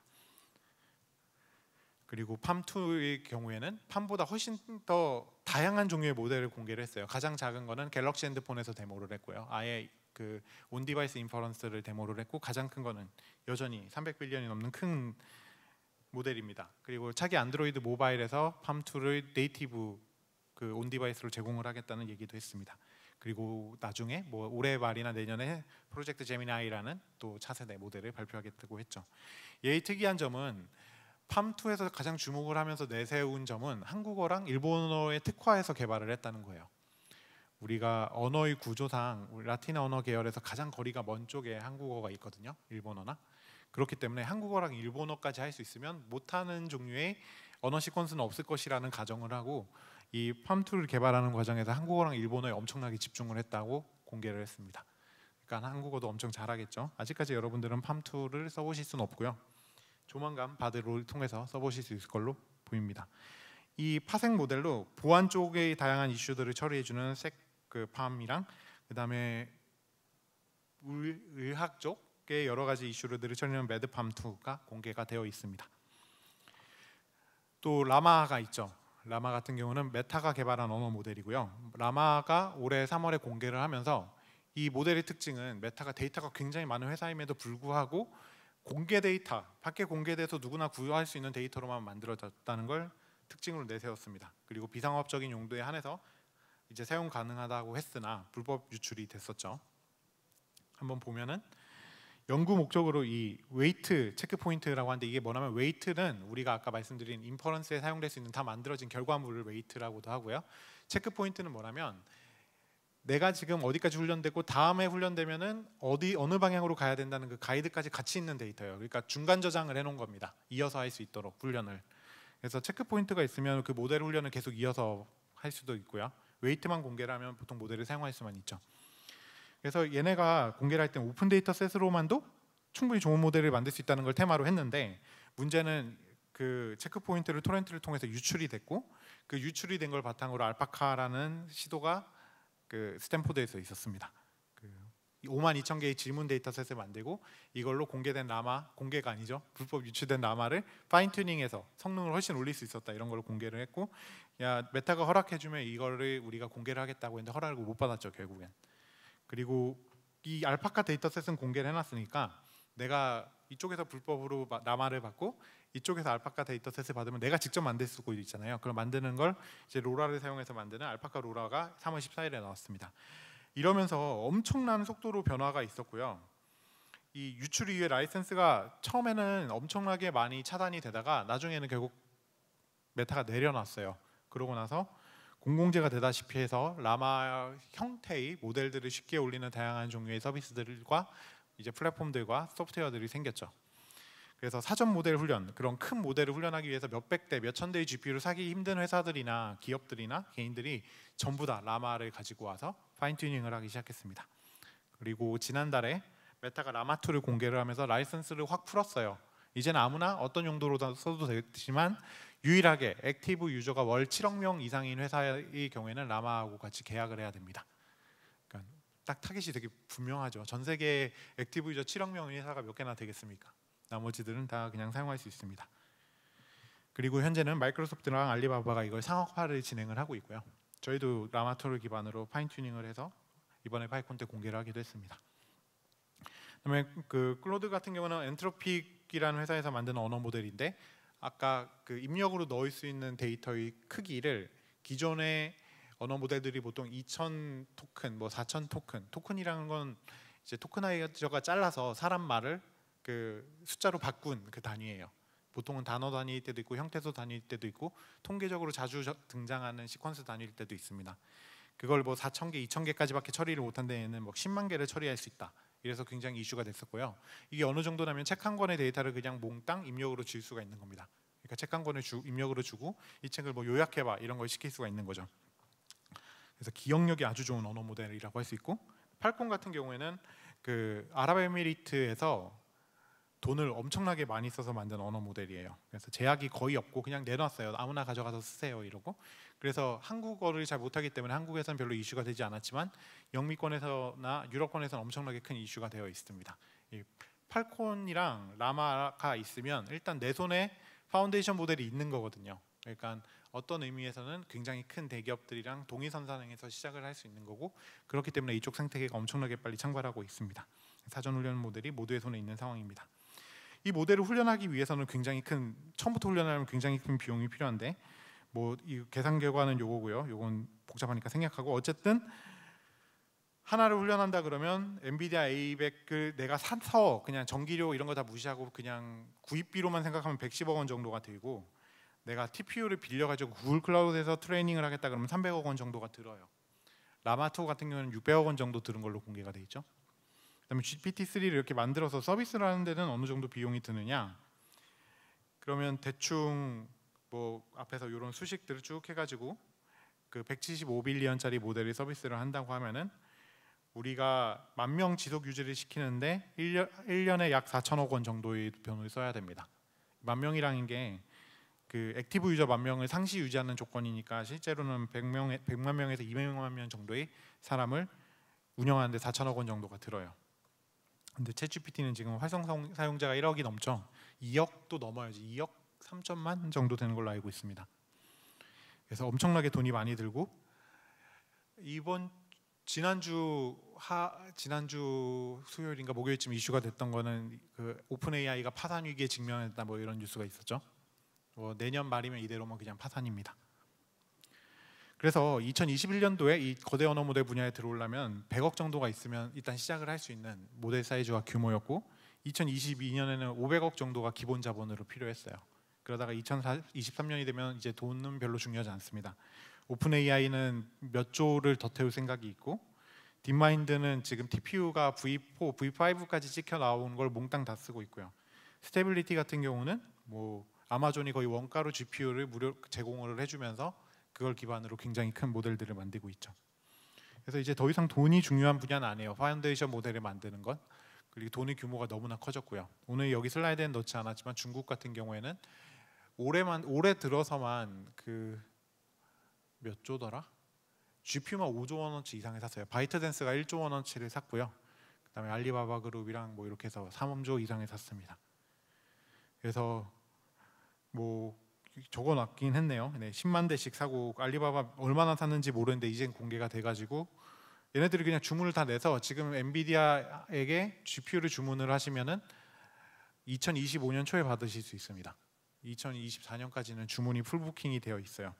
S1: 그리고 팜2의 경우에는 팜보다 훨씬 더 다양한 종류의 모델을 공개를 했어요. 가장 작은 거는 갤럭시 핸드폰에서 데모를 했고요. 아예 그온 디바이스 인퍼런스를 데모를 했고 가장 큰 거는 여전히 300빌리언이 넘는 큰 모델입니다. 그리고 차기 안드로이드 모바일에서 팜2를 네이티브 그 온 디바이스로 제공을 하겠다는 얘기도 했습니다. 그리고 나중에 뭐 올해 말이나 내년에 프로젝트 제미나이라는 또 차세대 모델을 발표하겠다고 했죠. 얘의 특이한 점은 팜2에서 가장 주목을 하면서 내세운 점은 한국어랑 일본어의 특화해서 개발을 했다는 거예요. 우리가 언어의 구조상 라틴 언어 계열에서 가장 거리가 먼 쪽에 한국어가 있거든요. 일본어나. 그렇기 때문에 한국어랑 일본어까지 할 수 있으면 못하는 종류의 언어 시퀀스는 없을 것이라는 가정을 하고 이 팜툴을 개발하는 과정에서 한국어랑 일본어에 엄청나게 집중을 했다고 공개를 했습니다. 그러니까 한국어도 엄청 잘하겠죠. 아직까지 여러분들은 팜툴을 써보실 수는 없고요. 조만간 바드를 통해서 써보실 수 있을 걸로 보입니다. 이 파생 모델로 보안 쪽의 다양한 이슈들을 처리해주는 색그 밤이랑 그다음에 의학 쪽의 여러 가지 이슈들을 처리하는 매드팜 2가 공개가 되어 있습니다. 또 라마가 있죠. 라마 같은 경우는 메타가 개발한 언어 모델이고요. 라마가 올해 3월에 공개를 하면서 이 모델의 특징은 메타가 데이터가 굉장히 많은 회사임에도 불구하고 공개 데이터, 밖에 공개돼서 누구나 구할 수 있는 데이터로만 만들어졌다는 걸 특징으로 내세웠습니다. 그리고 비상업적인 용도에 한해서 이제 사용 가능하다고 했으나 불법 유출이 됐었죠. 한번 보면은 연구 목적으로 이 웨이트 체크 포인트라고 하는데 이게 뭐냐면 웨이트는 우리가 아까 말씀드린 인퍼런스에 사용될 수 있는 다 만들어진 결과물을 웨이트라고도 하고요. 체크 포인트는 뭐냐면 내가 지금 어디까지 훈련되고 다음에 훈련되면은 어디 어느 방향으로 가야 된다는 그 가이드까지 같이 있는 데이터예요. 그러니까 중간 저장을 해 놓은 겁니다. 이어서 할 수 있도록 훈련을. 그래서 체크 포인트가 있으면 그 모델 훈련을 계속 이어서 할 수도 있고요. 웨이트만 공개를 하면 보통 모델을 사용할 수만 있죠. 그래서 얘네가 공개를 할 때는 오픈 데이터 셋으로만도 충분히 좋은 모델을 만들 수 있다는 걸 테마로 했는데 문제는 그 체크 포인트를 토렌트를 통해서 유출이 됐고 그 유출이 된 걸 바탕으로 알파카라는 시도가 그 스탠포드에서 있었습니다. 5만 2천 개의 질문 데이터셋을 만들고 이걸로 공개된 라마 공개가 아니죠 불법 유출된 라마를 파인 튜닝해서 성능을 훨씬 올릴 수 있었다 이런 걸 공개를 했고 야 메타가 허락해주면 이거를 우리가 공개를 하겠다고 했는데 허락을 못 받았죠 결국엔 그리고 이 알파카 데이터셋은 공개를 해놨으니까 내가 이쪽에서 불법으로 라마를 받고 이쪽에서 알파카 데이터셋을 받으면 내가 직접 만들 수 있잖아요. 그럼 만드는 걸 이제 로라를 사용해서 만드는 알파카 로라가 3월 14일에 나왔습니다. 이러면서 엄청난 속도로 변화가 있었고요. 이 유출 이후에 라이센스가 처음에는 엄청나게 많이 차단이 되다가 나중에는 결국 메타가 내려놨어요. 그러고 나서 공공재가 되다시피 해서 라마 형태의 모델들을 쉽게 올리는 다양한 종류의 서비스들과 이제 플랫폼들과 소프트웨어들이 생겼죠. 그래서 사전 모델 훈련 그런 큰 모델을 훈련하기 위해서 몇백 대 몇천 대의 GPU를 사기 힘든 회사들이나 기업들이나 개인들이 전부 다 라마를 가지고 와서 파인튜닝을 하기 시작했습니다. 그리고 지난달에 메타가 라마2를 공개를 하면서 라이선스를 확 풀었어요. 이제는 아무나 어떤 용도로 써도 되지만 유일하게 액티브 유저가 월 7억 명 이상인 회사의 경우에는 라마하고 같이 계약을 해야 됩니다. 그러니까 딱 타겟이 되게 분명하죠. 전 세계 액티브 유저 7억 명 회사가 몇 개나 되겠습니까? 나머지들은 다 그냥 사용할 수 있습니다. 그리고 현재는 마이크로소프트랑 알리바바가 이걸 상업화를 진행을 하고 있고요. 저희도 라마토를 기반으로 파인 튜닝을 해서 이번에 파이콘 때 공개를 하기도 했습니다. 그다음에 그 클로드 같은 경우는 엔트로픽이라는 회사에서 만든 언어 모델인데 아까 그 입력으로 넣을 수 있는 데이터의 크기를 기존의 언어 모델들이 보통 2,000 토큰, 뭐 4,000 토큰, 토큰이라는 건 이제 토크나이가 잘라서 사람 말을 그 숫자로 바꾼 그 단위예요. 보통은 단어 단위일 때도 있고 형태소 단위일 때도 있고 통계적으로 자주 등장하는 시퀀스 단위일 때도 있습니다. 그걸 뭐 4천 개, 2천 개까지밖에 처리를 못한 데에는 뭐 10만 개를 처리할 수 있다. 이래서 굉장히 이슈가 됐었고요. 이게 어느 정도냐면 책 한 권의 데이터를 그냥 몽땅 입력으로 줄 수가 있는 겁니다. 그러니까 책 한 권을 주, 입력으로 주고 이 책을 뭐 요약해봐 이런 걸 시킬 수가 있는 거죠. 그래서 기억력이 아주 좋은 언어 모델이라고 할 수 있고 팔콘 같은 경우에는 그 아랍에미리트에서 돈을 엄청나게 많이 써서 만든 언어 모델이에요. 그래서 제약이 거의 없고 그냥 내놨어요. 아무나 가져가서 쓰세요 이러고. 그래서 한국어를 잘 못하기 때문에 한국에서는 별로 이슈가 되지 않았지만 영미권에서나 유럽권에서는 엄청나게 큰 이슈가 되어 있습니다. 팔콘이랑 라마가 있으면 일단 내 손에 파운데이션 모델이 있는 거거든요. 그러니까 어떤 의미에서는 굉장히 큰 대기업들이랑 동의선산행에서 시작을 할 수 있는 거고 그렇기 때문에 이쪽 생태계가 엄청나게 빨리 창발하고 있습니다. 사전 훈련 모델이 모두의 손에 있는 상황입니다. 이 모델을 훈련하기 위해서는 굉장히 큰 처음부터 훈련하면 굉장히 큰 비용이 필요한데 뭐 이 계산 결과는 요거고요. 요건 복잡하니까 생략하고 어쨌든 하나를 훈련한다 그러면 엔비디아 A100을 내가 사서 그냥 전기료 이런 거 다 무시하고 그냥 구입비로만 생각하면 110억 원 정도가 들고 내가 TPU를 빌려 가지고 구글 클라우드에서 트레이닝을 하겠다 그러면 300억 원 정도가 들어요. 라마토 같은 경우는 600억 원 정도 들은 걸로 공개가 돼 있죠. 그다음에 GPT-3를 이렇게 만들어서 서비스를 하는 데는 어느 정도 비용이 드느냐? 그러면 대충 뭐 앞에서 이런 수식들을 쭉 해가지고 그 175빌리언짜리 모델이 서비스를 한다고 하면은 우리가 만 명 지속 유지를 시키는데 1년, 에약 4천억 원 정도의 변호를 써야 됩니다. 만 명이라는 게 그 액티브 유저 만 명을 상시 유지하는 조건이니까 실제로는 100명, 100만 명에서 200만 명 정도의 사람을 운영하는데 4천억 원 정도가 들어요. 근데 챗GPT는 지금 활성 사용자가 1억이 넘죠. 2억도 넘어야지 2억 3천만 정도 되는 걸로 알고 있습니다. 그래서 엄청나게 돈이 많이 들고 이번 지난주 하 지난주 수요일인가 목요일쯤 이슈가 됐던 거는 그 오픈 AI가 파산 위기에 직면했다 뭐 이런 뉴스가 있었죠. 뭐 내년 말이면 이대로면 그냥 파산입니다. 그래서 2021년도에 이 거대 언어 모델 분야에 들어오려면 100억 정도가 있으면 일단 시작을 할 수 있는 모델 사이즈와 규모였고 2022년에는 500억 정도가 기본 자본으로 필요했어요. 그러다가 2023년이 되면 이제 돈은 별로 중요하지 않습니다. 오픈 AI는 몇 조를 더 태울 생각이 있고 딥마인드는 지금 TPU가 V4, V5까지 찍혀 나온 걸 몽땅 다 쓰고 있고요. 스테빌리티 같은 경우는 뭐 아마존이 거의 원가로 GPU를 무료 제공을 해주면서 그걸 기반으로 굉장히 큰 모델들을 만들고 있죠. 그래서 이제 더 이상 돈이 중요한 분야는 아니에요. 파운데이션 모델을 만드는 건 그리고 돈의 규모가 너무나 커졌고요. 오늘 여기 슬라이드엔 넣지 않았지만 중국 같은 경우에는 올해만 올해 들어서만 그 몇 조더라? GPU만 5조 원어치 이상을 샀어요. 바이트댄스가 1조 원어치를 샀고요. 그다음에 알리바바 그룹이랑 뭐 이렇게 해서 3조 이상을 샀습니다. 그래서 뭐 적어놨긴 했네요. 네, 10만 대씩 사고 알리바바 얼마나 샀는지 모르는데 이젠 공개가 돼가지고 얘네들이 그냥 주문을 다 내서 지금 엔비디아에게 GPU를 주문을 하시면은 2025년 초에 받으실 수 있습니다. 2024년까지는 주문이 풀부킹이 되어 있어요.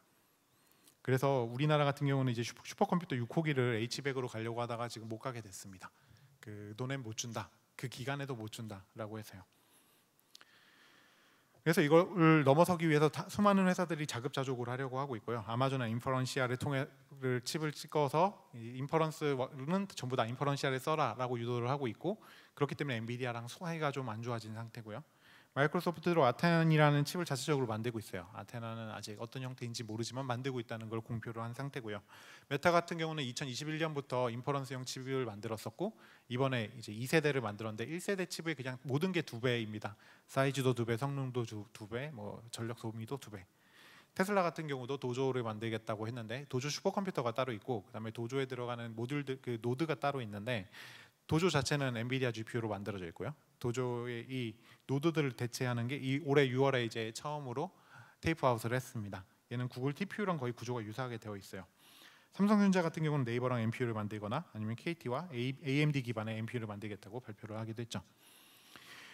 S1: 그래서 우리나라 같은 경우는 이제 슈퍼, 컴퓨터 6호기를 H100으로 가려고 하다가 지금 못 가게 됐습니다. 그 돈엔 못 준다. 그 기간에도 못 준다라고 해서요. 그래서 이걸 넘어서기 위해서 다, 수많은 회사들이 자급자족을 하려고 하고 있고요. 아마존의 인퍼런시아를 통해 칩을 찍어서 인퍼런스는 전부 다 인퍼런시아를 써라라고 유도를 하고 있고 그렇기 때문에 엔비디아랑 소화이가좀 안 좋아진 상태고요. 마이크로소프트로 아테나라는 칩을 자체적으로 만들고 있어요. 아테나는 아직 어떤 형태인지 모르지만 만들고 있다는 걸 공표를 한 상태고요. 메타 같은 경우는 2021년부터 인퍼런스용 칩을 만들었었고 이번에 이제 2세대를 만들었는데 1세대 칩의 그냥 모든 게 두 배입니다. 사이즈도 두 배, 성능도 두 배, 뭐 전력 소비도 두 배. 테슬라 같은 경우도 도조를 만들겠다고 했는데 도조 슈퍼컴퓨터가 따로 있고 그다음에 도조에 들어가는 모듈 그 노드가 따로 있는데 도조 자체는 엔비디아 GPU로 만들어져 있고요. 도조의 이 노드들을 대체하는 게 이 올해 6월에 이제 처음으로 테이프 아웃을 했습니다. 얘는 구글 TPU랑 거의 구조가 유사하게 되어 있어요. 삼성전자 같은 경우는 네이버랑 MPU를 만들거나 아니면 KT와 AMD 기반의 MPU를 만들겠다고 발표를 하기도 했죠.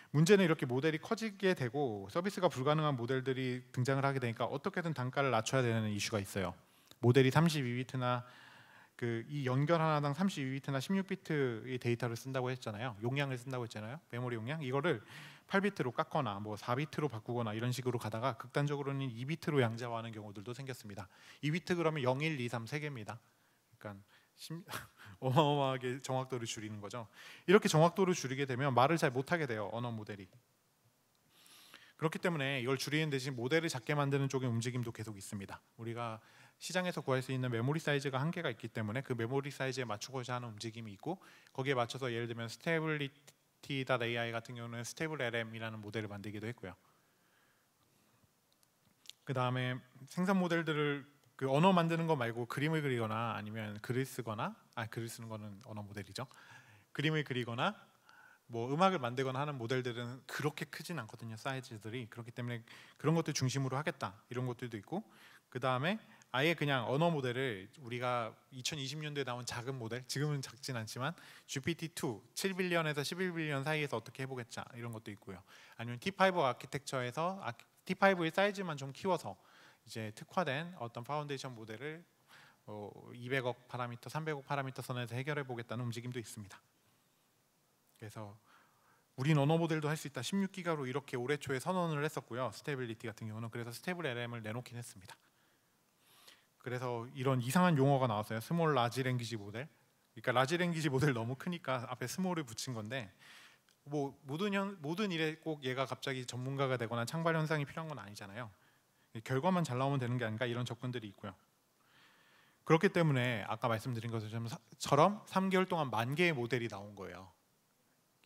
S1: 문제는 이렇게 모델이 커지게 되고 서비스가 불가능한 모델들이 등장을 하게 되니까 어떻게든 단가를 낮춰야 되는 이슈가 있어요. 모델이 32비트나 그이 연결 하나당 32비트나 16비트의 데이터를 쓴다고 했잖아요. 용량을 쓴다고 했잖아요. 메모리 용량 이거를 8비트로 깎거나 뭐 4비트로 바꾸거나 이런 식으로 가다가 극단적으로는 2비트로 양자화하는 경우들도 생겼습니다. 2비트 그러면 0, 1, 2, 3 3 개입니다. 그러니까 어마어마하게 정확도를 줄이는 거죠. 이렇게 정확도를 줄이게 되면 말을 잘 못하게 돼요. 언어 모델이. 그렇기 때문에 이걸 줄이는 대신 모델을 작게 만드는 쪽의 움직임도 계속 있습니다. 우리가 시장에서 구할 수 있는 메모리 사이즈가 한계가 있기 때문에 그 메모리 사이즈에 맞추고자 하는 움직임이 있고 거기에 맞춰서 예를 들면 스테이블리티.ai 같은 경우는 스테이블 LM이라는 모델을 만들기도 했고요. 그 다음에 생산 모델들을 그 언어 만드는 거 말고 그림을 그리거나 아니면 글을 쓰거나 아 글을 쓰는 거는 언어 모델이죠. 그림을 그리거나 뭐 음악을 만들거나 하는 모델들은 그렇게 크진 않거든요 사이즈들이 그렇기 때문에 그런 것들 중심으로 하겠다 이런 것들도 있고 그 다음에 아예 그냥 언어 모델을 우리가 2020년도에 나온 작은 모델, 지금은 작진 않지만 GPT-2 7빌리언에서 11빌리언 사이에서 어떻게 해보겠자 이런 것도 있고요. 아니면 T5 아키텍처에서 T5의 아, 사이즈만 좀 키워서 이제 특화된 어떤 파운데이션 모델을 200억 어, 파라미터, 300억 파라미터 선에서 해결해 보겠다는 움직임도 있습니다. 그래서 우린 언어 모델도 할 수 있다. 16기가로 이렇게 올해 초에 선언을 했었고요. 스테빌리티 같은 경우는 그래서 스테블 LM을 내놓긴 했습니다. 그래서 이런 이상한 용어가 나왔어요. 스몰 라지 랭귀지 모델. 그러니까 라지 랭귀지 모델 너무 크니까 앞에 스몰을 붙인 건데 뭐 모든 현, 모든 일에 꼭 얘가 갑자기 전문가가 되거나 창발 현상이 필요한 건 아니잖아요. 결과만 잘 나오면 되는 게 아닌가 이런 접근들이 있고요. 그렇기 때문에 아까 말씀드린 것처럼 3개월 동안 만 개의 모델이 나온 거예요.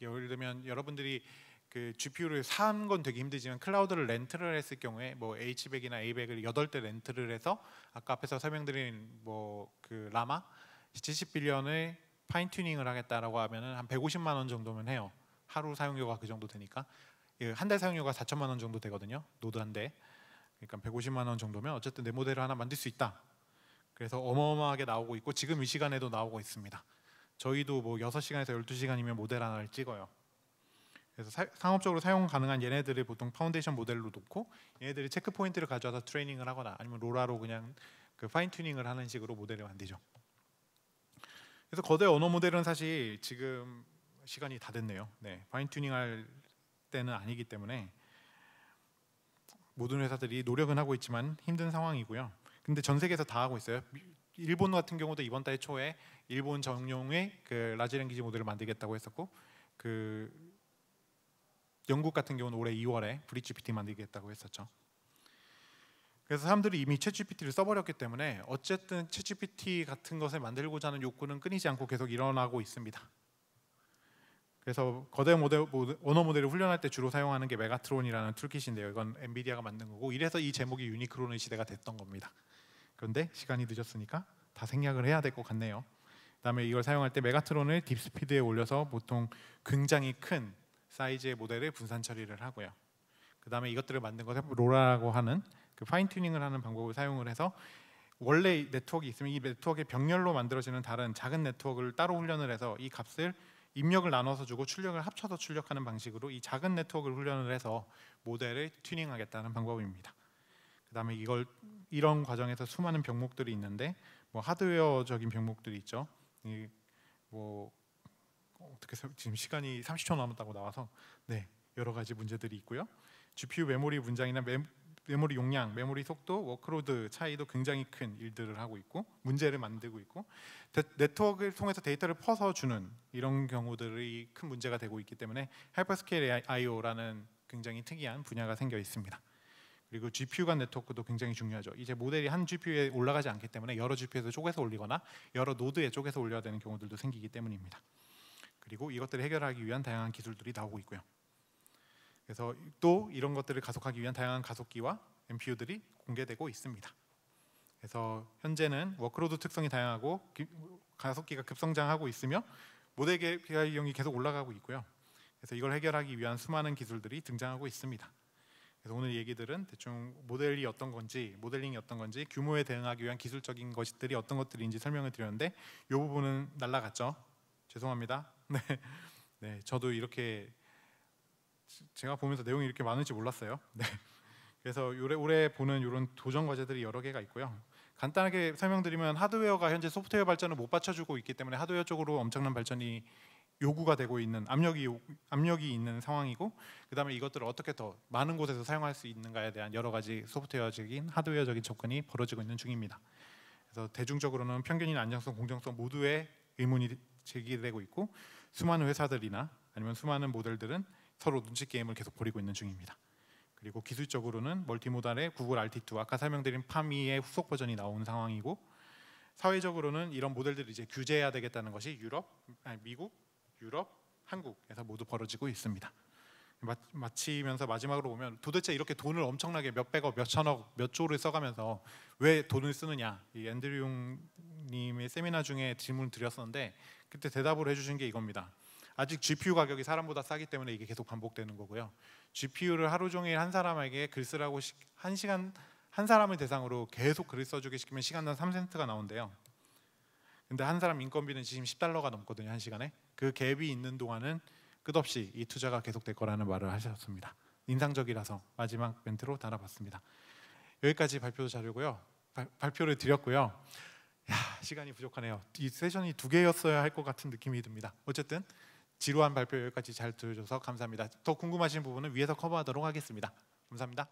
S1: 예를 들면 여러분들이 그 GPU를 사는 건 되게 힘들지만 클라우드를 렌트를 했을 경우에 뭐 h 0이나 a 1 0 0을 8대 렌트를 해서 아까 앞에서 설명드린 뭐 그 라마 70빌리언을 파인 튜닝을 하겠다라고 하면은 한 150만 원 정도면 해요. 하루 사용료가 그 정도 되니까 예, 한달 사용료가 4천만 원 정도 되거든요. 노드 한 대. 그러니까 150만 원 정도면 어쨌든 내 모델을 하나 만들 수 있다. 그래서 어마어마하게 나오고 있고 지금 이 시간에도 나오고 있습니다. 저희도 뭐 6시간에서 12시간이면 모델 하나를 찍어요. 그래서 사, 상업적으로 사용 가능한 얘네들을 보통 파운데이션 모델로 놓고 얘네들이 체크 포인트를 가져와서 트레이닝을 하거나 아니면 로라로 그냥 그 파인 튜닝을 하는 식으로 모델을 만들죠. 그래서 거대 언어 모델은 사실 지금 시간이 다 됐네요. 네, 파인 튜닝할 때는 아니기 때문에 모든 회사들이 노력은 하고 있지만 힘든 상황이고요. 근데 전 세계에서 다 하고 있어요. 일본 같은 경우도 이번 달 초에 일본 정용의 그 라지 랭귀지 모델을 만들겠다고 했었고 그 영국 같은 경우는 올해 2월에 브릿지 PT 만들겠다고 했었죠. 그래서 사람들이 이미 챗GPT를 써버렸기 때문에 어쨌든 챗GPT 같은 것을 만들고자 하는 욕구는 끊이지 않고 계속 일어나고 있습니다. 그래서 거대 모델, 언어 모델을 훈련할 때 주로 사용하는 게 메가트론이라는 툴킷인데요. 이건 엔비디아가 만든 거고 이래서 이 제목이 유니크론의 시대가 됐던 겁니다. 그런데 시간이 늦었으니까 다 생략을 해야 될 것 같네요. 그다음에 이걸 사용할 때 메가트론을 딥스피드에 올려서 보통 굉장히 큰 사이즈의 모델을 분산 처리를 하고요. 그 다음에 이것들을 만든 것을 로라라고 하는 그 파인 튜닝을 하는 방법을 사용을 해서 원래 네트워크 있으면 이 네트워크의 병렬로 만들어지는 다른 작은 네트워크를 따로 훈련을 해서 이 값을 입력을 나눠서 주고 출력을 합쳐서 출력하는 방식으로 이 작은 네트워크를 훈련을 해서 모델을 튜닝하겠다는 방법입니다. 그다음에 이걸 이런 과정에서 수많은 병목들이 있는데 뭐 하드웨어적인 병목들이 있죠. 뭐 어떻게 지금 시간이 30초 남았다고 나와서 네 여러 가지 문제들이 있고요. GPU 메모리 문장이나 메, 메모리 용량, 메모리 속도, 워크로드 차이도 굉장히 큰 일들을 하고 있고 문제를 만들고 있고 데, 네트워크를 통해서 데이터를 퍼서 주는 이런 경우들이 큰 문제가 되고 있기 때문에 하이퍼스케일 IO라는 굉장히 특이한 분야가 생겨 있습니다. 그리고 GPU 간 네트워크도 굉장히 중요하죠. 이제 모델이 한 GPU에 올라가지 않기 때문에 여러 GPU에서 쪼개서 올리거나 여러 노드에 쪼개서 올려야 되는 경우들도 생기기 때문입니다. 그리고 이것들을 해결하기 위한 다양한 기술들이 나오고 있고요. 그래서 또 이런 것들을 가속하기 위한 다양한 가속기와 MPU들이 공개되고 있습니다. 그래서 현재는 워크로드 특성이 다양하고 가속기가 급성장하고 있으며 모델 개발용이 계속 올라가고 있고요. 그래서 이걸 해결하기 위한 수많은 기술들이 등장하고 있습니다. 그래서 오늘 얘기들은 대충 모델이 어떤 건지, 모델링이 어떤 건지, 규모에 대응하기 위한 기술적인 것들이 어떤 것들인지 설명을 드렸는데 이 부분은 날라갔죠. 죄송합니다. 네, 네, 저도 이렇게 제가 보면서 내용이 이렇게 많을지 몰랐어요. 네, 그래서 요래, 올해 보는 이런 도전 과제들이 여러 개가 있고요. 간단하게 설명드리면 하드웨어가 현재 소프트웨어 발전을 못 받쳐주고 있기 때문에 하드웨어 쪽으로 엄청난 발전이 요구가 되고 있는 압력이 압력이 있는 상황이고 그다음에 이것들을 어떻게 더 많은 곳에서 사용할 수 있는가에 대한 여러 가지 소프트웨어적인 하드웨어적인 접근이 벌어지고 있는 중입니다. 그래서 대중적으로는 평균이나 안정성, 공정성 모두의 의문이 제기되고 있고 수많은 회사들이나 아니면 수많은 모델들은 서로 눈치 게임을 계속 벌이고 있는 중입니다. 그리고 기술적으로는 멀티모달의 구글 RT2 아까 설명드린 파미의 후속 버전이 나온 상황이고 사회적으로는 이런 모델들을 이제 규제해야 되겠다는 것이 유럽, 아니 미국, 유럽, 한국에서 모두 벌어지고 있습니다. 마치면서 마지막으로 보면 도대체 이렇게 돈을 엄청나게 몇 백억, 몇 천억, 몇 조를 써가면서 왜 돈을 쓰느냐 이 앤드류님의 세미나 중에 질문을 드렸었는데 그때 대답을 해주신 게 이겁니다. 아직 GPU 가격이 사람보다 싸기 때문에 이게 계속 반복되는 거고요. GPU를 하루 종일 한 사람에게 글 쓰라고 시, 한 시간 한 사람을 대상으로 계속 글을 써주게 시키면 시간당 3센트가 나온대요. 근데 한 사람 인건비는 지금 10달러가 넘거든요 한 시간에. 그 갭이 있는 동안은 끝없이 이 투자가 계속될 거라는 말을 하셨습니다. 인상적이라서 마지막 멘트로 달아봤습니다. 여기까지 발표 자료고요. 바, 발표를 드렸고요. 야, 시간이 부족하네요. 이 세션이 두 개였어야 할 것 같은 느낌이 듭니다. 어쨌든 지루한 발표 여기까지 잘 들어줘서 감사합니다. 더 궁금하신 부분은 위에서 커버하도록 하겠습니다. 감사합니다.